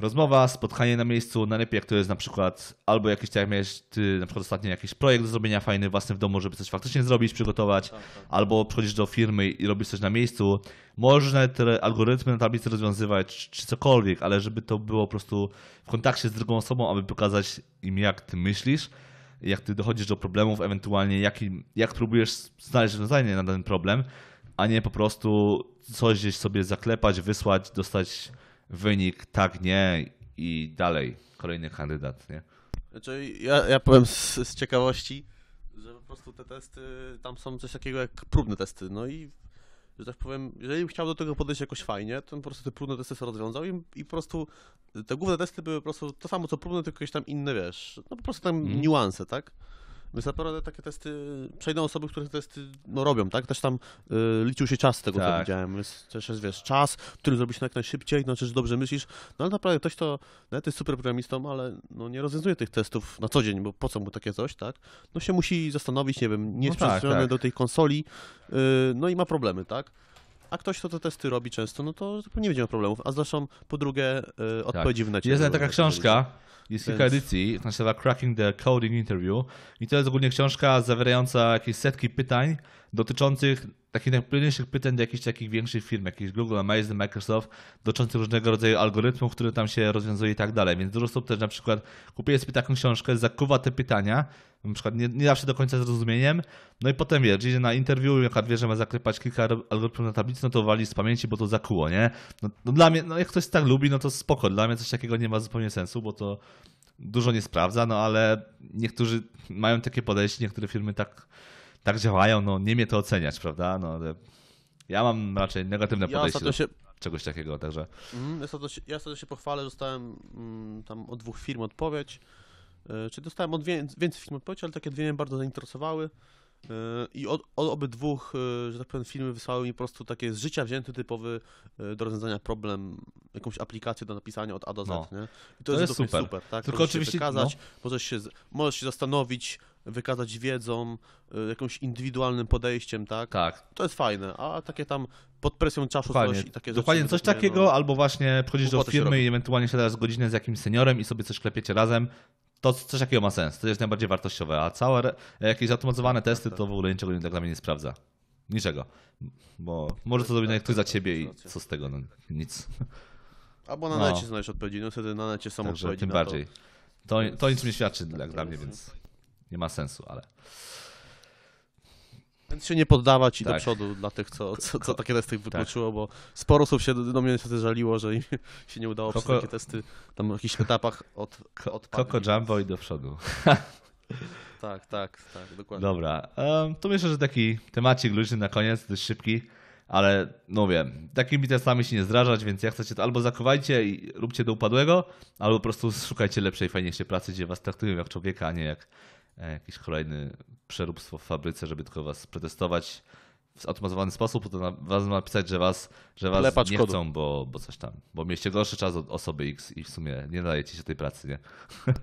A: rozmowa, spotkanie na miejscu, najlepiej jak to jest na przykład albo jakiś, tak jak miałeś ty, na przykład ostatnio jakiś projekt do zrobienia fajny własny w domu, żeby coś faktycznie zrobić, przygotować, tak, tak. tak. albo przychodzisz do firmy i robisz coś na miejscu. Można te algorytmy na tablicy rozwiązywać, czy cokolwiek, ale żeby to było po prostu w kontakcie z drugą osobą, aby pokazać im, jak ty myślisz, jak ty dochodzisz do problemów, ewentualnie jak jak próbujesz znaleźć rozwiązanie na ten problem, a nie po prostu coś gdzieś sobie zaklepać, wysłać, dostać wynik tak, nie i dalej kolejny kandydat, nie?
B: Znaczy, ja, ja powiem z, z ciekawości, że po prostu te testy, tam są coś takiego jak próbne testy, no i że tak powiem, jeżeli chciał do tego podejść jakoś fajnie, to po prostu te próbne testy sobie rozwiązał i, i po prostu te główne testy były po prostu to samo co próbne, tylko jakieś tam inne, wiesz, no po prostu tam mm. niuanse, tak? Więc naprawdę takie testy przejdą osoby, które te testy no, robią, tak? Też tam y, liczył się czas z tego, tak. co widziałem. Jest, też jest, wiesz, czas, który zrobisz jak najszybciej, znaczy, no, że dobrze myślisz. No ale naprawdę ktoś to, nawet no, jest super programistą, ale no, nie rozwiązuje tych testów na co dzień, bo po co mu takie coś, tak? No się musi zastanowić, nie wiem, nie no jest no tak, tak. do tej konsoli, y, no i ma problemy, tak? a ktoś, kto te testy robi często, no to nie będzie miał problemów. A zresztą po drugie y, e, odpowiedzi tak. w necie. Jest taka książka, jest kilka
A: edycji, nazywa Cracking the Coding Interview i to jest ogólnie książka zawierająca jakieś setki pytań dotyczących takich najpłynniejszych pytań do jakichś takich większych firm, jakichś Google, Amazon, Microsoft, dotyczących różnego rodzaju algorytmów, które tam się rozwiązuje i tak dalej. Więc dużo osób też na przykład kupuje sobie taką książkę, zakuwa te pytania, na przykład nie, nie zawsze do końca zrozumieniem, no i potem wie, idzie na interwiu, jak wie, że ma zakrypać kilka algorytmów na tablicy, no to wali z pamięci, bo to zakuło, nie? No, no dla mnie, no jak ktoś tak lubi, no to spoko, dla mnie coś takiego nie ma zupełnie sensu, bo to dużo nie sprawdza, no ale niektórzy mają takie podejście, niektóre firmy tak tak działają, no nie mnie to oceniać, prawda? No, ja mam raczej negatywne podejście ja do się... czegoś takiego, także...
B: Mhm, ja ostatnio, się, ja się pochwalę, dostałem mm, tam od dwóch firm odpowiedź, e, czy dostałem od więcej, więcej firm odpowiedzi, ale takie dwie mnie bardzo zainteresowały. E, I od, od obydwóch, e, że tak powiem, filmy wysłały mi po prostu takie z życia wzięty typowy do rozwiązania problem, jakąś aplikację do napisania od A do Z, no. nie? I to, to jest, jest super. super tak? Tylko możesz oczywiście... Się wykazać, no. możesz, się, możesz się zastanowić, wykazać wiedzą, y, jakimś indywidualnym podejściem, tak? Tak. To jest fajne, a takie tam pod presją czasu coś i takie Dokładnie, coś takiego, no, albo właśnie przychodzisz do firmy
A: i ewentualnie siadasz godzinę z jakimś seniorem i sobie coś klepiecie razem, to coś takiego ma sens, to jest najbardziej wartościowe, a całe jakieś automatyzowane tak, testy tak, to w tak. ogóle niczego tak dla mnie nie sprawdza. Niczego. Bo może to zrobić ktoś za ciebie i co z tego, no, nic. Albo na no. necie
B: znajdziesz odpowiedzi, no wtedy na
A: necie są Także odpowiedzi tym no bardziej. To, to nic nie świadczy tak dla mnie, więc nie ma sensu, ale. Więc się nie poddawać i tak. do przodu dla tych, co, co, co takie testy
B: wykluczyło, tak. bo sporo osób się do mnie niestety żaliło, że im [LAUGHS] się nie udało Koko... przez takie testy tam w
A: jakichś etapach od, od Koko Jumbo i do przodu.
B: [LAUGHS] tak, tak, tak, dokładnie.
A: Dobra, um, to myślę, że taki temacik luźny na koniec, dość szybki, ale no wiem, takimi testami się nie zrażać, więc jak chcecie to albo zakowajcie i róbcie do upadłego, albo po prostu szukajcie lepszej, fajniejszej pracy, gdzie was traktują jak człowieka, a nie jak E, jakiś kolejny przeróbstwo w fabryce, żeby tylko was przetestować w zautomatyzowany sposób, to was ma że was, że was nie kodu. chcą, bo, bo coś tam. Bo mieliście gorszy czas od osoby X i w sumie nie nadajecie się tej pracy, nie? [LAUGHS]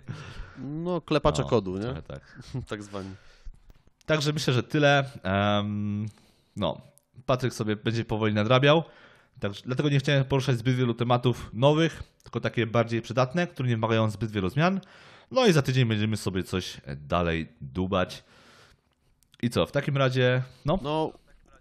A: No, klepacze no, kodu, nie? Tak.
B: [LAUGHS] tak zwani.
A: Także myślę, że tyle. Um, no, Patryk sobie będzie powoli nadrabiał. Także, dlatego nie chciałem poruszać zbyt wielu tematów nowych, tylko takie bardziej przydatne, które nie wymagają zbyt wielu zmian. No i za tydzień będziemy sobie coś e, dalej dubać. I co, w takim razie, no? No,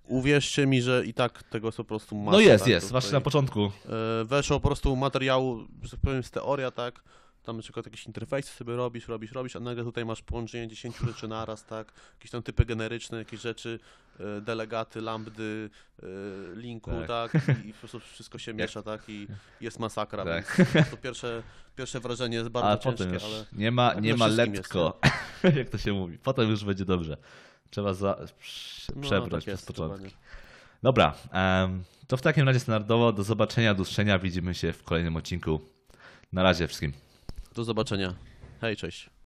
A: uwierzcie mi, że i tak tego
B: po prostu ma. No jest, tak, jest, właśnie na początku. E, weszło po prostu materiału, że tak powiem, z teoria, tak? tam na przykład jakieś interfejsy sobie robisz, robisz, robisz, a nagle tutaj masz połączenie 10 rzeczy naraz, tak, jakieś tam typy generyczne, jakieś rzeczy, e, delegaty, lambdy, e, linku, tak, tak? I, po prostu wszystko się miesza, tak, i jest masakra, tak. więc to pierwsze, pierwsze wrażenie jest bardzo a ciężkie, już ale... Nie ma, nie ma letko,
A: [LAUGHS] jak to się mówi, potem już będzie dobrze. Trzeba za... No, przebrać no, tak przez początki. Dobra, to w takim razie standardowo do zobaczenia, do Widzimy się w kolejnym odcinku. Na razie wszystkim.
B: Do zobaczenia. Hej, cześć.